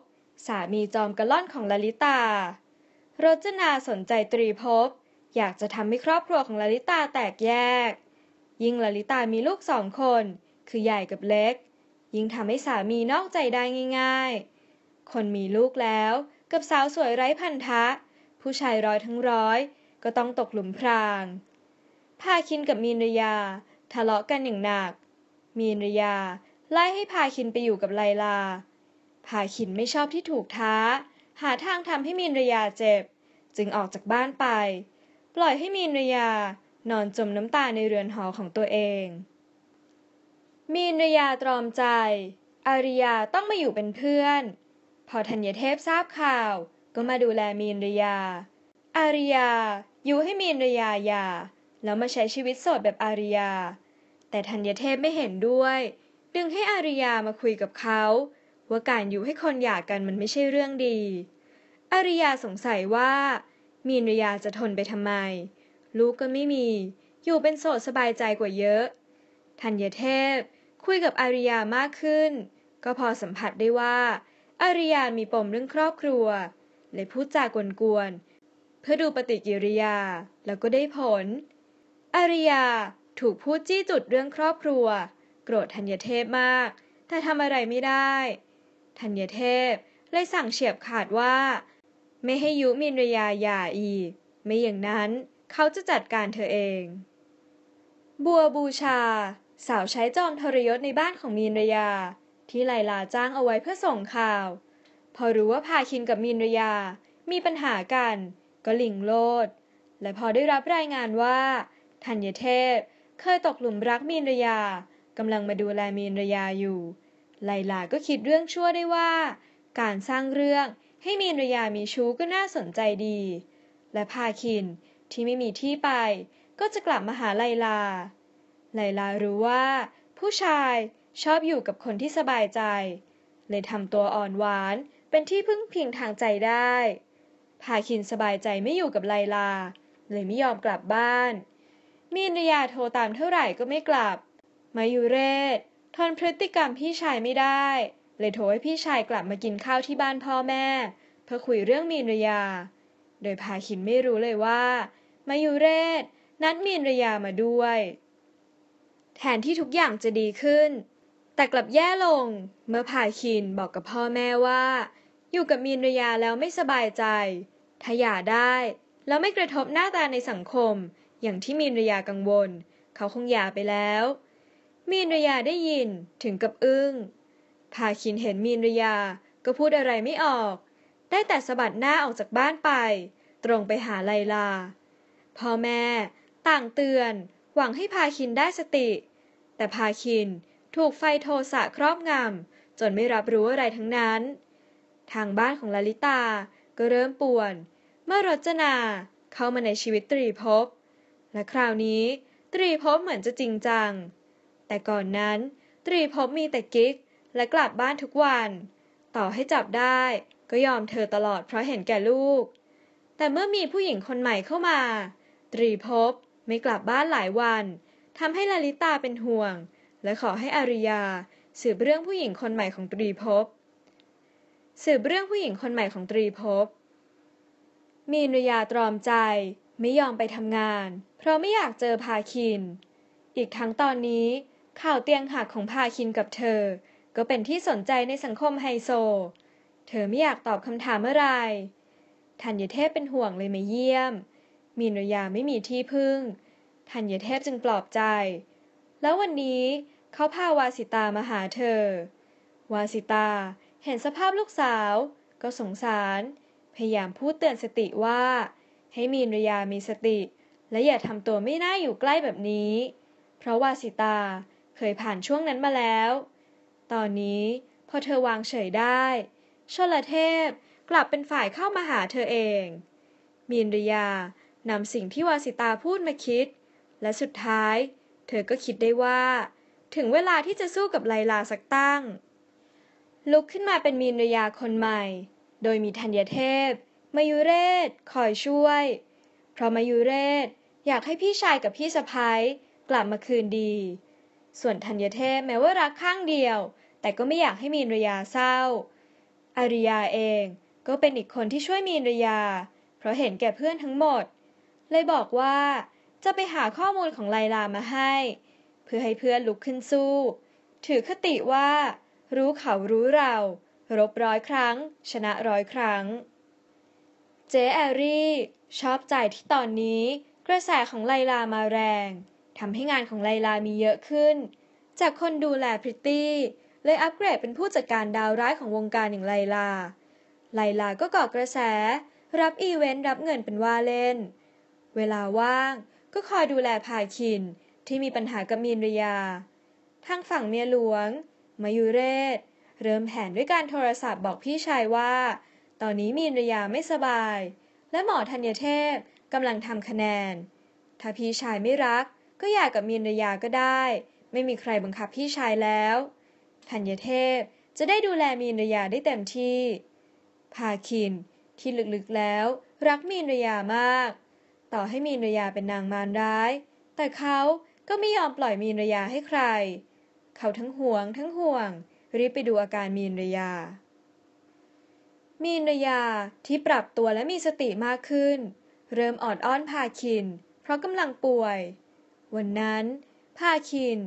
สามีจอมกระล่อนของลลิตารจนาสนใจตรีภพอยากจะทำให้ครอบครัวของลลิตาแตกแยก ยิ่งลลิตามีลูกสองคนคือใหญ่กับเล็ก ยิ่งทำให้สามีนอกใจได้ง่าย ๆ คนมีลูกแล้วกับสาวสวยไร้พันธะ ผู้ชายร้อยทั้งร้อย ก็ต้องตกหลุมพรางพาคินกับมีนรยา ทะเลาะกันอย่างหนัก มีนรยาไล่ให้พาคินไปอยู่กับไลลาพาคินไม่ชอบที่ถูกท้า หาทางทำให้มีนรยาเจ็บ จึงออกจากบ้านไป ปล่อยให้มีนรยา นอนจมน้ำตาในเรือนหอของตัวเอง มีนรยาตรอมใจ อาริยาต้องมาอยู่เป็นเพื่อน พอธัญเทพทราบข่าว ก็มาดูแลมีนรยา อาริยาอยู่ให้มีนรยาอย่าแล้วมาใช้ชีวิตโสดแบบอาริยา แต่ธัญเทพไม่เห็นด้วยดึงให้อาริยามาคุยกับเขา ว่าการอยู่ให้คนหยากันมันไม่ใช่เรื่องดี อาริยาสงสัยว่า มีนรยาจะทนไปทำไมลูกก็ไม่มี อยู่เป็นโสดสบายใจกว่าเยอะ ทันยเทพคุยกับอาริยามากขึ้น ก็พอสัมผัสได้ว่าอาริยามีปมเรื่องครอบครัวเลยพูดจากวนๆเพื่อดูปฏิกิริยาแล้วก็ได้ผลอาริยาถูกพูดจี้จุดเรื่องครอบครัวโกรธธัญเทพมาก แต่ทำอะไรไม่ได้ ธัญเทพ เลยสั่งเฉียบขาดว่า ไม่ให้ยุมินรยาหย่าอีก ไม่อย่างนั้นเขาจะจัดการเธอเอง บัวบูชาสาวใช้จอมทรยศในบ้านของมินรยา ที่ไลลาจ้างเอาไว้เพื่อส่งข่าว พอรู้ว่าพาคินกับมินรยา มีปัญหากัน ก็หลิงโลด และพอได้รับรายงานว่าธัญเทพเคยตกหลุมรักมินรยากำลังมาดูแลมีนรยาอยู่ ไลลาก็คิดเรื่องชั่วได้ว่า การสร้างเรื่องให้มีนรยามีชู้ก็น่าสนใจดี และพาคินที่ไม่มีที่ไป ก็จะกลับมาหาไลลา ไลลารู้ว่า ผู้ชายชอบอยู่กับคนที่สบายใจ เลยทำตัวอ่อนหวานเป็นที่พึ่งพิงทางใจได้ พาคินสบายใจไม่อยู่กับไลลาเลยไม่ยอมกลับบ้าน มีนรยาโทรตามเท่าไหร่ก็ไม่กลับมายูเรศทนพฤติกรรมพี่ชายไม่ได้เลยโทรให้พี่ชายกลับมากินข้าวที่บ้านพ่อแม่เพื่อคุยเรื่องมีนรยา โดยพาคินไม่รู้เลยว่ามายูเรศนัดมีนรยามาด้วยแทนที่ทุกอย่างจะดีขึ้น แต่กลับแย่ลง เมื่อพาคินบอกกับพ่อแม่ว่า อยู่กับมีนรยาแล้วไม่สบายใจ ถ้าหย่าได้แล้วไม่กระทบหน้าตาในสังคมอย่างที่มีนรยากังวล เขาคงหย่าไปแล้วมีนรยาได้ยินถึงกับอึง้ง พาคินเห็นมีนรยาก็พูดอะไรไม่ออก ได้แต่สะบัดหน้าออกจากบ้านไป ตรงไปหาไลลา พ่อแม่ต่างเตือนหวังให้พาคินได้สติ แต่พาคินถูกไฟโทสะครอบงำ จนไม่รับรู้อะไรทั้งนั้น ทางบ้านของลลิตาก็เริ่มป่วน เมื่อรจนาเข้ามาในชีวิตตรีภพและคราวนี้ตรีภพเหมือนจะจริงจังแต่ก่อนนั้นตรีพบมีแต่กิ๊ก และกลับบ้านทุกวัน ต่อให้จับได้ก็ยอมเธอตลอดเพราะเห็นแก่ลูก แต่เมื่อมีผู้หญิงคนใหม่เข้ามา ตรีพบไม่กลับบ้านหลายวันทำให้ลลิตาเป็นห่วง และขอให้อาริยาสืบเรื่องผู้หญิงคนใหม่ของตรีพบสืบเรื่องผู้หญิงคนใหม่ของตรีพบมีนุยาตรอมใจไม่ยอมไปทำงาน เพราะไม่อยากเจอพาคิน อีกทั้งตอนนี้ข่าวเตียงหักของพาคินกับเธอ ก็เป็นที่สนใจในสังคมไฮโซ เธอไม่อยากตอบคำถามเมื่อไรธัญเทพเป็นห่วงเลยมาเยี่ยม มีนรยาไม่มีที่พึ่งธัญเทพจึงปลอบใจ แล้ววันนี้เขาพาวาสิตามาหาเธอ วาสิตาเห็นสภาพลูกสาว ก็สงสาร พยายามพูดเตือนสติว่า ให้มีนรยามีสติ และอย่าทำตัวไม่น่าอยู่ใกล้แบบนี้ เพราะวาสิตาเคยผ่านช่วงนั้นมาแล้ว ตอนนี้ พอเธอวางเฉยได้ชลเทพกลับเป็นฝ่ายเข้ามาหาเธอเอง มีนริยานำสิ่งที่วาสิตาพูดมาคิด และสุดท้าย เธอก็คิดได้ว่า ถึงเวลาที่จะสู้กับไลลาสักตั้ง ลุกขึ้นมาเป็นมีนริยาคนใหม่ โดยมีธัญเทพมายุเรศคอยช่วย เพราะมายุเรศอยากให้พี่ชายกับพี่สะพ้ายกลับมาคืนดีส่วนธัญเทพแม้ว่ารักข้างเดียว แต่ก็ไม่อยากให้มีนรยาเศร้าอาริยาเองก็เป็นอีกคนที่ช่วยมีนรยาเพราะเห็นแก่เพื่อนทั้งหมด เลยบอกว่า จะไปหาข้อมูลของไลลามาให้ เพื่อให้เพื่อนลุกขึ้นสู้ ถือคติว่า รู้เขารู้เรารบร้อยครั้ง ชนะร้อยครั้ง เจแอรี่ชอบใจที่ตอนนี้กระแสของไลลามาแรงทำให้งานของไลลามีเยอะขึ้น จากคนดูแลพริตตี้ เลยอัปเกรดเป็นผู้จัดการดาวร้ายของวงการอย่างไลลา ไลลาก็ก่อกระแส รับอีเวนต์รับเงินเป็นว่าเล่น เวลาว่างก็คอยดูแลพาคิน ที่มีปัญหากับมีนรยา ทางฝั่งเมียหลวง มายุเรศเริ่มแผนด้วยการโทรศัพท์บอกพี่ชายว่า ตอนนี้มีนรยาไม่สบาย และหมอธัญเทพกำลังทำคะแนน ถ้าพี่ชายไม่รักก็อยากกับมีนยาก็ได้ ไม่มีใครบังคับพี่ชายแล้วธัญเทพจะได้ดูแลมีนยาได้เต็มที่ พาคินที่ลึกๆแล้วรักมีนยามาก ต่อให้มีนยาเป็นนางมารร้ายแต่เขาก็ไม่ยอมปล่อยมีนยาให้ใคร เขาทั้งห่วงทั้งห่วงรีบไปดูอาการมีนยา มีนยาที่ปรับตัวและมีสติมากขึ้น เริ่มออดอ้อนพาคิน เพราะกำลังป่วยวันนั้นภาคิน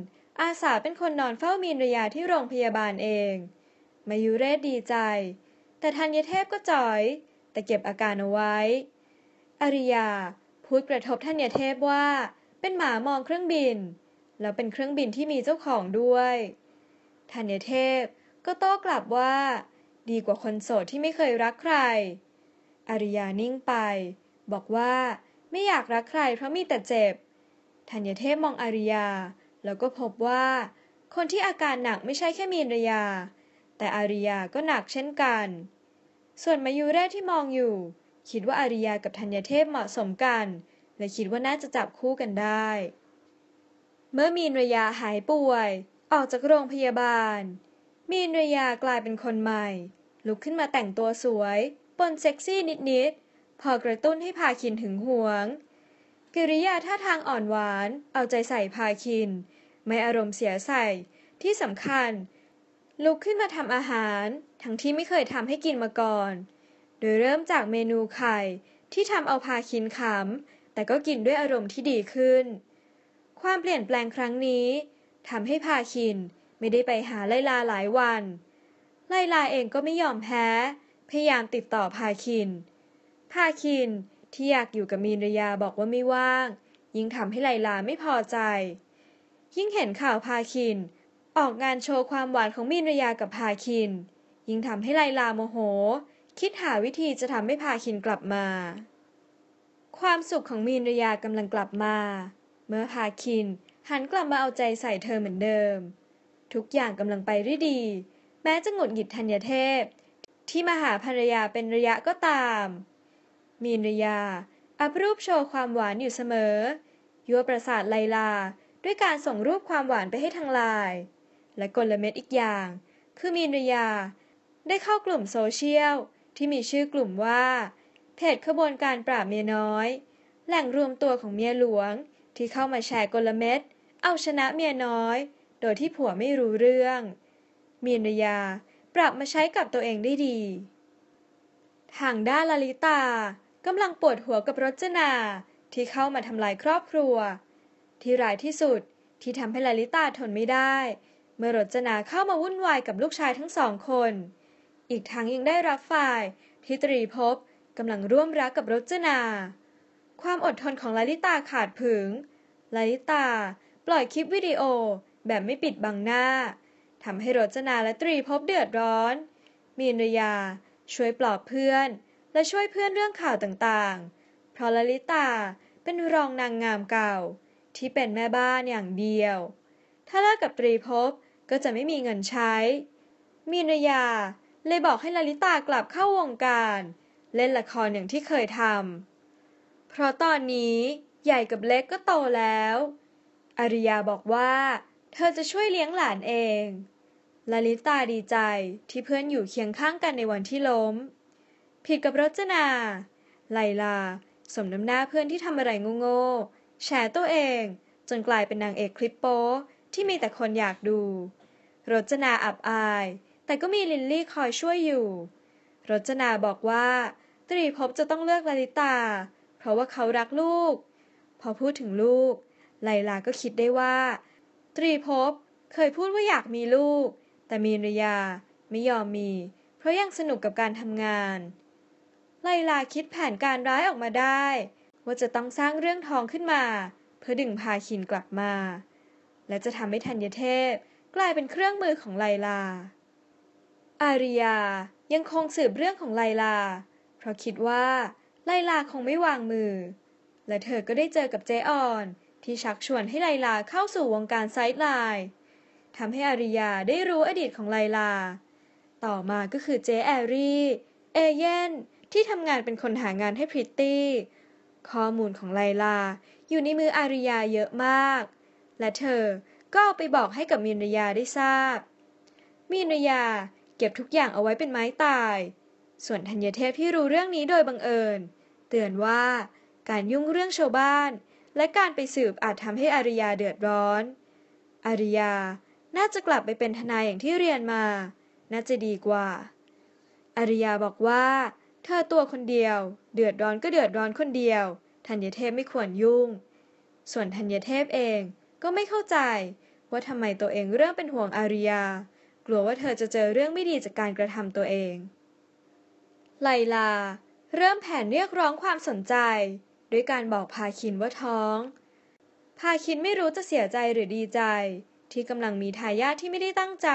อาสาเป็นคนนอนเฝ้ามีนรยาที่โรงพยาบาลเองมายุเรศดีใจ แต่ทันยเทพก็จ่อย แต่เก็บอาการเอาไว้ อริยาพูดกระทบทันยเทพว่าเป็นหมามองเครื่องบิน แล้วเป็นเครื่องบินที่มีเจ้าของด้วย ทันยเทพก็โต้กลับว่า ดีกว่าคนโสดที่ไม่เคยรักใคร อริยานิ่งไป บอกว่าไม่อยากรักใครเพราะมีแต่เจ็บธัญเทพมองอาริยา แล้วก็พบว่า คนที่อาการหนักไม่ใช่แค่มีนรยา แต่อาริยาก็หนักเช่นกัน ส่วนมายูเร่ที่มองอยู่ คิดว่าอาริยากับธัญเทพเหมาะสมกัน และคิดว่าน่าจะจับคู่กันได้ เมื่อมีนรยาหายป่วย ออกจากโรงพยาบาล มีนรยากลายเป็นคนใหม่ ลุกขึ้นมาแต่งตัวสวย ปนเซ็กซี่นิดๆพอกระตุ้นให้พาคินถึงหวงกิริยาท่าทางอ่อนหวาน เอาใจใส่พาคิน ไม่อารมณ์เสียใส่ที่สำคัญลุกขึ้นมาทำอาหาร ทั้งที่ไม่เคยทำให้กินมาก่อน โดยเริ่มจากเมนูไข่ที่ทำเอาพาคินขำแต่ก็กินด้วยอารมณ์ที่ดีขึ้น ความเปลี่ยนแปลงครั้งนี้ทำให้พาคิน ไม่ได้ไปหาไลลาหลายวัน ไลลาเองก็ไม่ยอมแพ้ พยายามติดต่อพาคินพาคินที่อยากอยู่กับมีนรยาบอกว่าไม่ว่าง ยิ่งทำให้ไลลาไม่พอใจ ยิ่งเห็นข่าวพาคิน ออกงานโชว์ความหวานของมีนรยากับพาคิน ยิ่งทำให้ไลลาโมโห คิดหาวิธีจะทำให้พาคินกลับมา ความสุขของมีนรยากำลังกลับมา เมื่อพาคินหันกลับมาเอาใจใส่เธอเหมือนเดิม ทุกอย่างกำลังไปได้ดี แม้จะหงุดหงิดธัญเทพ ที่มาหาภรรยาเป็นระยะก็ตามมีนรยาอัพรูปโชว์ความหวานอยู่เสมอ ยั่วประสาทไลลา ด้วยการส่งรูปความหวานไปให้ทางไลน์และกลเม็ดอีกอย่าง คือมีนรยา ได้เข้ากลุ่มโซเชียลที่มีชื่อกลุ่มว่าเพจขบวนการปราบเมียน้อย แหล่งรวมตัวของเมียหลวง ที่เข้ามาแชร์กลเม็ดเอาชนะเมียน้อย โดยที่ผัวไม่รู้เรื่อง มีนรยาปรับมาใช้กับตัวเองได้ดีทางด้านลลิตากำลังปวดหัวกับรจนา ที่เข้ามาทำลายครอบครัว ที่ร้ายที่สุดที่ทำให้ลาลิตาทนไม่ได้ เมื่อรจนาเข้ามาวุ่นวายกับลูกชายทั้งสองคน อีกทั้งยังได้รับฝ่ายที่ตรีพบกำลังร่วมรักกับรจนา ความอดทนของลาลิตาขาดผึงลาลิตา ปล่อยคลิปวิดีโอ แบบไม่ปิดบังหน้าทำให้รจนาและตรีพบเดือดร้อน มีนรยาช่วยปลอบเพื่อนและช่วยเพื่อนเรื่องข่าวต่างๆ เพราะลลิตาเป็นรองนางงามเก่า ที่เป็นแม่บ้านอย่างเดียว ถ้าเลิกกับตรีภพก็จะไม่มีเงินใช้ มีนยาเลยบอกให้ลลิตากลับเข้าวงการ เล่นละครอย่างที่เคยทำ เพราะตอนนี้ใหญ่กับเล็กก็โตแล้ว อริยาบอกว่า เธอจะช่วยเลี้ยงหลานเอง ลลิตาดีใจที่เพื่อนอยู่เคียงข้างกันในวันที่ล้มผิดกับรจนา ไลลา สมน้ำหน้าเพื่อนที่ทำอะไรโง่ๆแฉตัวเองจนกลายเป็นนางเอกคลิปโป้ที่มีแต่คนอยากดู รจนาอับอาย แต่ก็มีลินลี่คอยช่วยอยู่ รจนาบอกว่า ตรีพบจะต้องเลือกลาลิตา เพราะว่าเขารักลูก พอพูดถึงลูกไลลาก็คิดได้ว่าตรีพบเคยพูดว่าอยากมีลูก แต่มีนรยาไม่ยอมมี เพราะยังสนุกกับการทำงานไลลาคิดแผนการร้ายออกมาได้ ว่าจะต้องสร้างเรื่องทองขึ้นมา เพื่อดึงพาคินกลับมา และจะทำให้ธัญเทพกลายเป็นเครื่องมือของไลลาอาริยายังคงสืบเรื่องของไลลาเพราะคิดว่า ไลลาคงไม่วางมือ และเธอก็ได้เจอกับเจออนที่ชักชวนให้ไลลาเข้าสู่วงการไซด์ไลน์ทำให้อาริยาได้รู้อดีตของไลลา ต่อมาก็คือเจแอรี่เอเย่นที่ทำงานเป็นคนหางานให้พริตตี้ ข้อมูลของไลลาอยู่ในมืออาริยาเยอะมาก และเธอ ก็เอาไปบอกให้กับมีนรยาได้ทราบมีนรยาเก็บทุกอย่างเอาไว้เป็นไม้ตาย ส่วนธัญเทพที่รู้เรื่องนี้โดยบังเอิญ เตือนว่า การยุ่งเรื่องชาวบ้าน และการไปสืบอาจทำให้อาริยาเดือดร้อน อาริยา น่าจะกลับไปเป็นทนายอย่างที่เรียนมา น่าจะดีกว่าอาริยาบอกว่าเธอตัวคนเดียวเดือดร้อนก็เดือดร้อนคนเดียวธัญเทพไม่ควรยุ่ง ส่วนธัญเทพเองก็ไม่เข้าใจว่าทำไมตัวเองเริ่มเป็นห่วงอาริยา กลัวว่าเธอจะเจอเรื่องไม่ดีจากการกระทำตัวเอง ไลลา เริ่มแผนเรียกร้องความสนใจ ด้วยการบอกพาคินว่าท้องพาคินไม่รู้จะเสียใจหรือดีใจ ที่กำลังมีทายาทที่ไม่ได้ตั้งใจ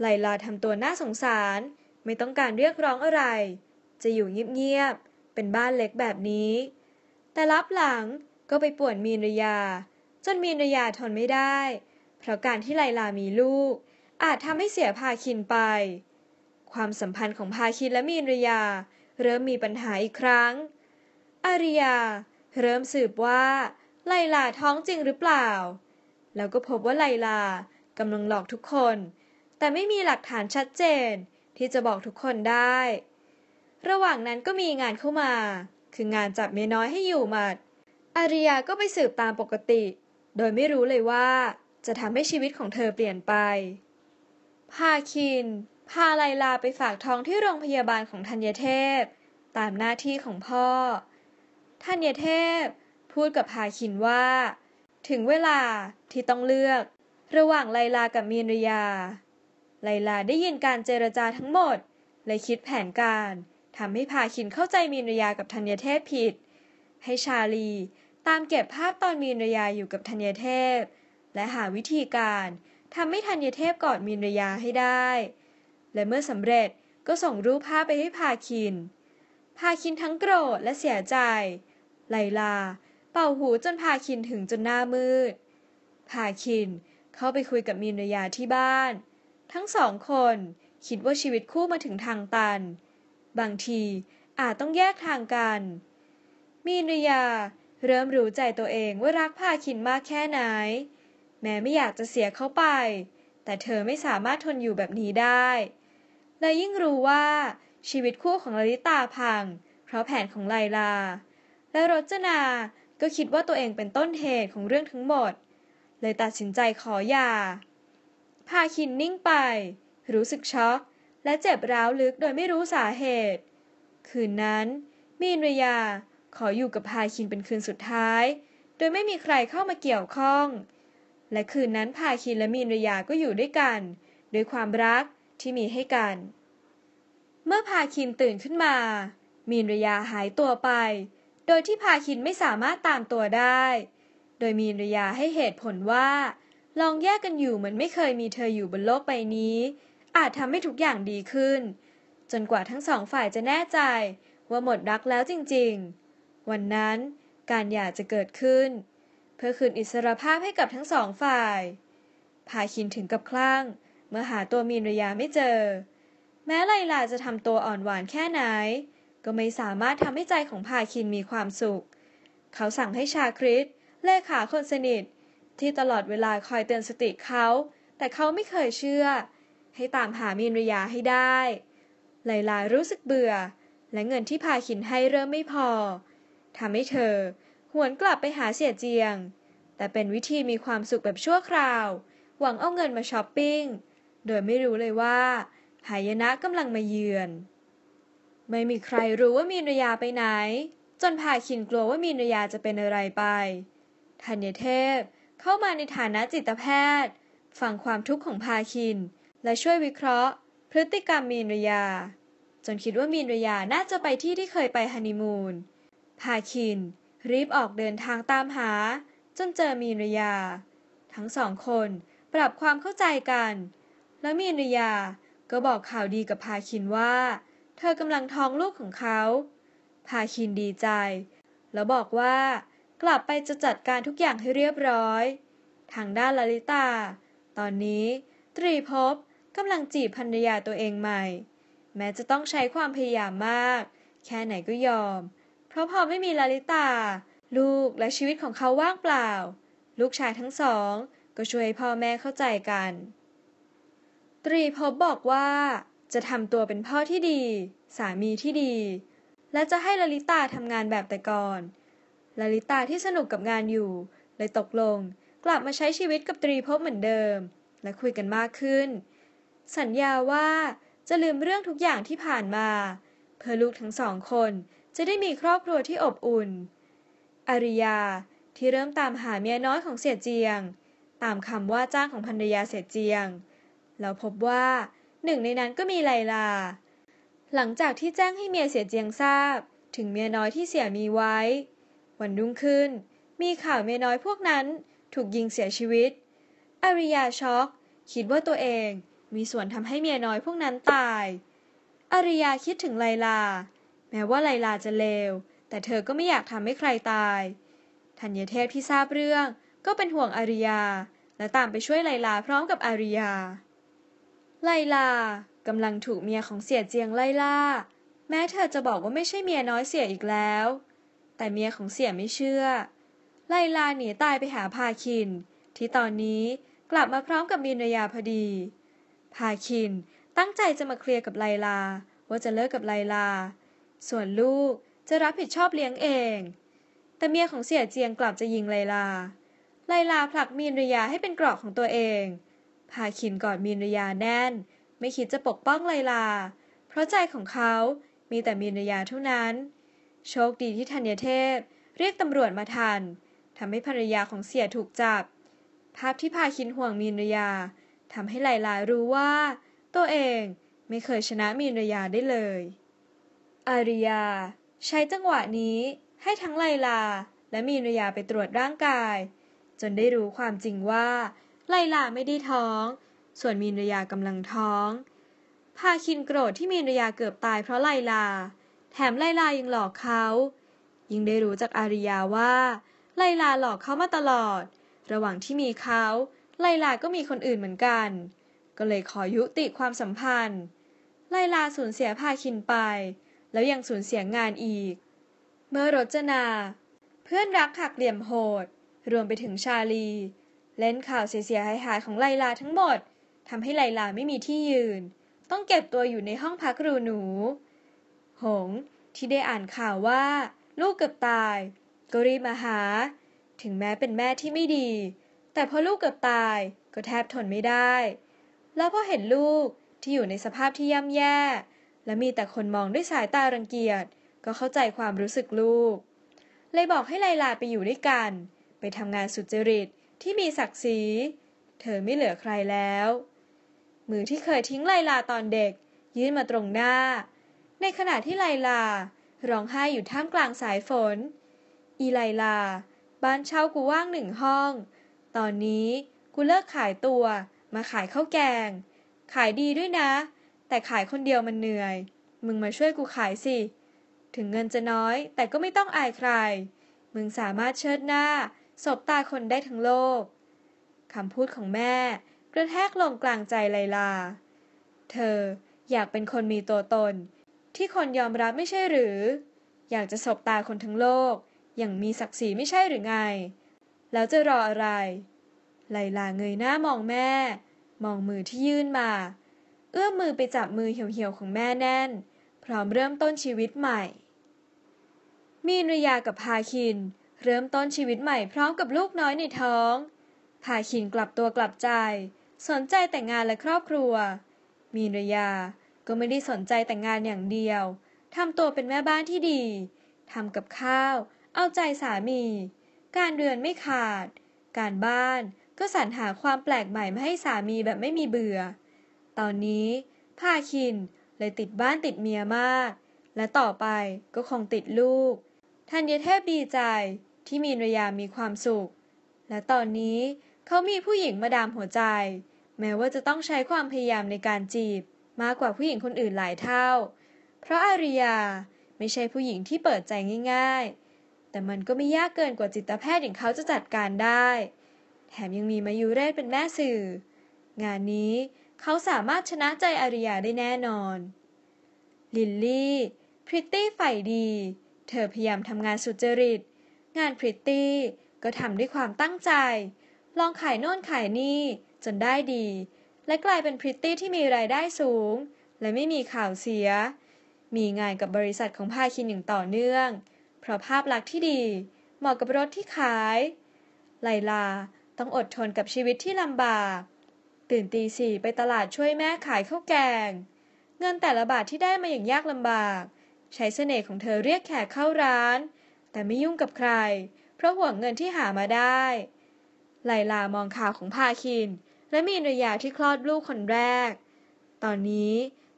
ไลลาทำตัวน่าสงสารไม่ต้องการเรียกร้องอะไรจะอยู่เงียบๆ เป็นบ้านเล็กแบบนี้ แต่รับหลังก็ไปป่วนมีนรยา จนมีนรยาทนไม่ได้ เพราะการที่ไลลามีลูก อาจทำให้เสียพาคินไป ความสัมพันธ์ของพาคินและมีนรยา เริ่มมีปัญหาอีกครั้ง อาริยา เริ่มสืบว่า ไลลาท้องจริงหรือเปล่า แล้วก็พบว่าไลลากำลังหลอกทุกคน แต่ไม่มีหลักฐานชัดเจน ที่จะบอกทุกคนได้ระหว่างนั้นก็มีงานเข้ามา คืองานจับเมียน้อยให้อยู่หมัดอาริยาก็ไปสืบตามปกติ โดยไม่รู้เลยว่าจะทำให้ชีวิตของเธอเปลี่ยนไปพาคินพาไลลาไปฝากท้องที่โรงพยาบาลของธัญเทพ ตามหน้าที่ของพ่อธัญเทพพูดกับพาคินว่า ถึงเวลาที่ต้องเลือก ระหว่างไลลากับมีนรยา ไลลาได้ยินการเจรจาทั้งหมดเลยคิดแผนการทำให้พาคินเข้าใจมีนรยากับธัญเทพผิด ให้ชาลีตามเก็บภาพตอนมีนรยาอยู่กับธัญเทพ และหาวิธีการทำให้ธัญเทพกอดมีนรยาให้ได้ และเมื่อสำเร็จก็ส่งรูปภาพไปให้พาคินพาคินทั้งโกรธและเสียใจ ไลลาเป่าหูจนพาคินถึงจนหน้ามืดพาคินเข้าไปคุยกับมีนรยาที่บ้าน ทั้งสองคนคิดว่าชีวิตคู่มาถึงทางตันบางทีอาจต้องแยกทางกัน มีนรยาเริ่มรู้ใจตัวเองว่ารักพาคินมากแค่ไหน แม้ไม่อยากจะเสียเขาไป แต่เธอไม่สามารถทนอยู่แบบนี้ได้ และยิ่งรู้ว่า ชีวิตคู่ของลลิตาพัง เพราะแผนของไลลา และรจนาก็คิดว่าตัวเองเป็นต้นเหตุของเรื่องทั้งหมด เลยตัดสินใจขอหย่าพาคินนิ่งไป รู้สึกช็อกและเจ็บร้าวลึกโดยไม่รู้สาเหตุ คืนนั้นมีนรยาขออยู่กับพาคินเป็นคืนสุดท้าย โดยไม่มีใครเข้ามาเกี่ยวข้อง และคืนนั้นพาคินและมีนรยาก็อยู่ด้วยกันด้วยความรักที่มีให้กัน เมื่อพาคินตื่นขึ้นมา มีนรยาหายตัวไป โดยที่พาคินไม่สามารถตามตัวได้ โดยมีนรยาให้เหตุผลว่า ลองแยกกันอยู่เหมือนไม่เคยมีเธออยู่บนโลกใบนี้อาจทำให้ทุกอย่างดีขึ้น จนกว่าทั้งสองฝ่ายจะแน่ใจว่าหมดรักแล้วจริงๆ วันนั้นการหย่าจะเกิดขึ้น เพื่อคืนอิสรภาพให้กับทั้งสองฝ่าย พาคินถึงกับคลั่งเมื่อหาตัวมีนรยาไม่เจอ แม้ไลลาจะทำตัวอ่อนหวานแค่ไหน ก็ไม่สามารถทำให้ใจของพาคินมีความสุข เขาสั่งให้ชาคริสเลขาคนสนิทที่ตลอดเวลาคอยเตือนสติเขา แต่เขาไม่เคยเชื่อให้ตามหามีนรยาให้ได้ลลลารู้สึกเบื่อ และเงินที่พาขินให้เริ่มไม่พอทำให้เธอหวนกลับไปหาเสียเจียง แต่เป็นวิธีมีความสุขแบบชั่วคราว หวังเอาเงินมาช้อปปิ้ง โดยไม่รู้เลยว่าหายนะกำลังมาเยือน ไม่มีใครรู้ว่ามีนรยาไปไหน จนพาขินกลัวว่ามีนรยาจะเป็นอะไรไปธัญเทพเข้ามาในฐานะจิตแพทย์ ฟังความทุกข์ของพาคินและช่วยวิเคราะห์ พฤติกรรมมีนรยา จนคิดว่ามีนรยาน่าจะไปที่ที่เคยไปฮันนีมูนพาคินรีบออกเดินทางตามหา จนเจอมีนรยา ทั้งสองคนปรับความเข้าใจกัน และมีนรยาก็บอกข่าวดีกับพาคินว่า เธอกำลังท้องลูกของเขาพาคินดีใจ แล้วบอกว่า กลับไปจะจัดการทุกอย่างให้เรียบร้อย ทางด้านลลิตา ตอนนี้ ตรีพบกำลังจีบภรรยาตัวเองใหม่ แม้จะต้องใช้ความพยายามมาก แค่ไหนก็ยอม เพราะพอไม่มีลาลิตา ลูกและชีวิตของเขาว่างเปล่า ลูกชายทั้งสอง ก็ช่วยพ่อแม่เข้าใจกัน ตรีพบบอกว่า จะทำตัวเป็นพ่อที่ดี สามีที่ดี และจะให้ลาลิตาทำงานแบบแต่ก่อนลาลิตาที่สนุกกับงานอยู่เลยตกลง กลับมาใช้ชีวิตกับตรีพบเหมือนเดิม และคุยกันมากขึ้นสัญญาว่าจะลืมเรื่องทุกอย่างที่ผ่านมา เพื่อลูกทั้งสองคนจะได้มีครอบครัวที่อบอุ่นอาริยาที่เริ่มตามหาเมียน้อยของเสียเจียง ตามคำว่าจ้างของภรรยาเสียเจียงแล้วพบว่าหนึ่งในนั้นก็มีไลลา หลังจากที่แจ้งให้เมียเสียเจียงทราบถึงเมียน้อยที่เสียมีไว้ วันรุ่งขึ้น มีข่าวเมียน้อยพวกนั้นถูกยิงเสียชีวิตอาริยาช็อกคิดว่าตัวเองมีส่วนทำให้เมียน้อยพวกนั้นตายอาริยาคิดถึงไลลา แม้ว่าไลลาจะเลว แต่เธอก็ไม่อยากทำให้ใครตายธัญเทพที่ทราบเรื่องก็เป็นห่วงอาริยา และตามไปช่วยไลลาพร้อมกับอาริยา ไลลากำลังถูกเมียของเสียเจียงไล่ล่าแม้เธอจะบอกว่าไม่ใช่เมียน้อยเสียอีกแล้ว แต่เมียของเสียไม่เชื่อ ไลลาหนีตายไปหาพาคิน ที่ตอนนี้กลับมาพร้อมกับมีนยาพอดีพาคินตั้งใจจะมาเคลียร์กับไลลา ว่าจะเลิกกับไลลา ส่วนลูกจะรับผิดชอบเลี้ยงเอง แต่เมียของเสี่ยเจียงกลับจะยิงไลลา ไลลาผลักมีนรยาให้เป็นเกราะของตัวเองพาคินกอดมีนรยาแน่น ไม่คิดจะปกป้องไลลา เพราะใจของเขา มีแต่มีนรยาเท่านั้น โชคดีที่ธัญเทพเรียกตำรวจมาทันทำให้ภรรยาของเสี่ยถูกจับ ภาพที่พาคินห่วงมีนรยาทำให้ไลลารู้ว่า ตัวเองไม่เคยชนะมีนรยาได้เลย อาริยา ใช้จังหวะนี้ให้ทั้งไลลา และมีนรยาไปตรวจร่างกาย จนได้รู้ความจริงว่า ไลลาไม่ได้ท้อง ส่วนมีนรยากำลังท้องพาคินโกรธที่มีนรยาเกือบตายเพราะไลลา แถมไลลายังหลอกเขา ยิ่งได้รู้จากอาริยาว่า ไลลาหลอกเขามาตลอด ระหว่างที่มีเขาไลลาก็มีคนอื่นเหมือนกัน ก็เลยขอยุติความสัมพันธ์ ไลลาสูญเสียพาคินไป แล้วยังสูญเสียงานอีก เมื่อรจนา เพื่อนรักหักเหลี่ยมโหด รวมไปถึงชาลี เล่นข่าวเสียหายหายของไลลาทั้งหมดทำให้ไลลาไม่มีที่ยืน ต้องเก็บตัวอยู่ในห้องพักรูหนู หง ที่ได้อ่านข่าวว่า ลูกเกือบตาย ก็รีบมาหา ถึงแม้เป็นแม่ที่ไม่ดีแต่พอลูกเกือบตายก็แทบทนไม่ได้ แล้วพอเห็นลูกที่อยู่ในสภาพที่ย่ำแย่ และมีแต่คนมองด้วยสายตารังเกียจก็เข้าใจความรู้สึกลูก เลยบอกให้ไลลาไปอยู่ด้วยกัน ไปทำงานสุจริตที่มีศักดิ์ศรี เธอไม่เหลือใครแล้วมือที่เคยทิ้งไลลาตอนเด็ก ยื่นมาตรงหน้า ในขณะที่ไลลาร้องไห้อยู่ท่ามกลางสายฝน อีไลลา บ้านเช่ากูว่างหนึ่งห้องตอนนี้กูเลิกขายตัวมาขายข้าวแกง ขายดีด้วยนะแต่ขายคนเดียวมันเหนื่อย มึงมาช่วยกูขายสิ ถึงเงินจะน้อยแต่ก็ไม่ต้องอายใคร มึงสามารถเชิดหน้าสบตาคนได้ทั้งโลก คำพูดของแม่กระแทกลงกลางใจไลลา เธออยากเป็นคนมีตัวตน ที่คนยอมรับไม่ใช่หรือ อยากจะสบตาคนทั้งโลกอย่างมีศักดิ์ศรีไม่ใช่หรือไงแล้ว จะรออะไรไลลาเงยหน้ามองแม่ มองมือที่ยื่นมา เอื้อมมือไปจับมือเหี่ยวๆของแม่แน่น พร้อมเริ่มต้นชีวิตใหม่ มีนรยากับพาคิน เริ่มต้นชีวิตใหม่พร้อมกับลูกน้อยในท้องพาคินกลับตัวกลับใจ สนใจแต่งงานและครอบครัว มีนรยาก็ไม่ได้สนใจแต่งงานอย่างเดียวทำตัวเป็นแม่บ้านที่ดีทำกับข้าว เอาใจสามีการเรือนไม่ขาด การบ้านก็สรรหาความแปลกใหม่มาให้สามีแบบไม่มีเบื่อ ตอนนี้พาคินเลยติดบ้านติดเมียมาก และต่อไปก็คงติดลูกทันยเทพดีใจที่มีนรยา มีความสุข และตอนนี้เขามีผู้หญิงมาดามหัวใจ แม้ว่าจะต้องใช้ความพยายามในการจีบมากกว่าผู้หญิงคนอื่นหลายเท่า เพราะอาริยาไม่ใช่ผู้หญิงที่เปิดใจง่าย ๆแต่มันก็ไม่ยากเกินกว่าจิตแพทย์ อย่างเขาจะจัดการได้ แถมยังมีมายูเรศเป็นแม่สื่อ งานนี้เขาสามารถชนะใจอาริยาได้แน่นอน ลิลลี่พริตตี้ฝ่ายดี เธอพยายามทำงานสุจริต งานพริตตี้ก็ทำด้วยความตั้งใจ ลองขายโน่นขายนี่จนได้ดี และกลายเป็นพริตตี้ที่มีรายได้สูง และไม่มีข่าวเสีย มีงานกับบริษัทของพาคินอย่างต่อเนื่องเพราะภาพลักษณ์ที่ดี เหมาะกับรถที่ขาย ไลลาต้องอดทนกับชีวิตที่ลำบาก ตื่นตีสี่ไปตลาดช่วยแม่ขายข้าวแกง เงินแต่ละบาทที่ได้มาอย่างยากลำบาก ใช้เสน่ห์ของเธอเรียกแขกเข้าร้าน แต่ไม่ยุ่งกับใคร เพราะห่วงเงินที่หามาได้ ไลลามองข่าวของพาคิน และมีนรยาที่คลอดลูกคนแรก ตอนนี้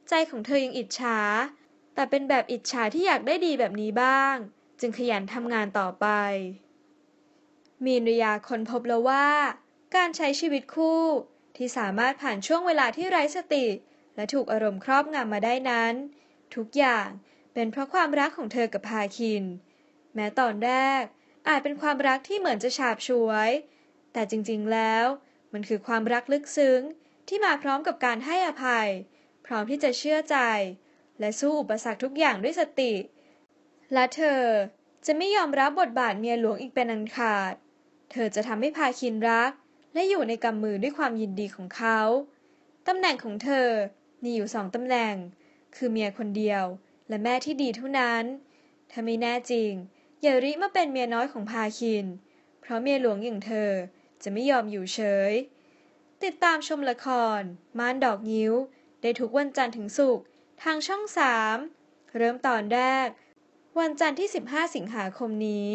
ใจของเธอยังอิจฉาแต่เป็นแบบอิจฉาที่อยากได้ดีแบบนี้บ้างจึงขยันทำงานต่อไป มีนยาค้นพบแล้วว่าการใช้ชีวิตคู่ที่สามารถผ่านช่วงเวลาที่ไร้สติ และถูกอารมณ์ครอบงำมาได้นั้น ทุกอย่างเป็นเพราะความรักของเธอกับพาคิน แม้ตอนแรกอาจเป็นความรักที่เหมือนจะฉาบฉวย แต่จริงๆแล้ว มันคือความรักลึกซึ้ง ที่มาพร้อมกับการให้อภัย พร้อมที่จะเชื่อใจ และสู้อุปสรรคทุกอย่างด้วยสติและเธอจะไม่ยอมรับบทบาทเมียหลวงอีกเป็นอันขาด เธอจะทำให้พาคินรัก และอยู่ในกำมือด้วยความยินดีของเขาตำแหน่งของเธอมีอยู่สองตำแหน่ง คือเมียคนเดียว และแม่ที่ดีเท่านั้น ถ้าไม่แน่จริง อย่าริมาเป็นเมียน้อยของพาคิน เพราะเมียหลวงอย่างเธอจะไม่ยอมอยู่เฉย ติดตามชมละครม่านดอกนิ้ว ได้ทุกวันจันทร์ถึงศุกร์ทางช่อง3เริ่มตอนแรกวันจันทร์ที่ 15 สิงหาคมนี้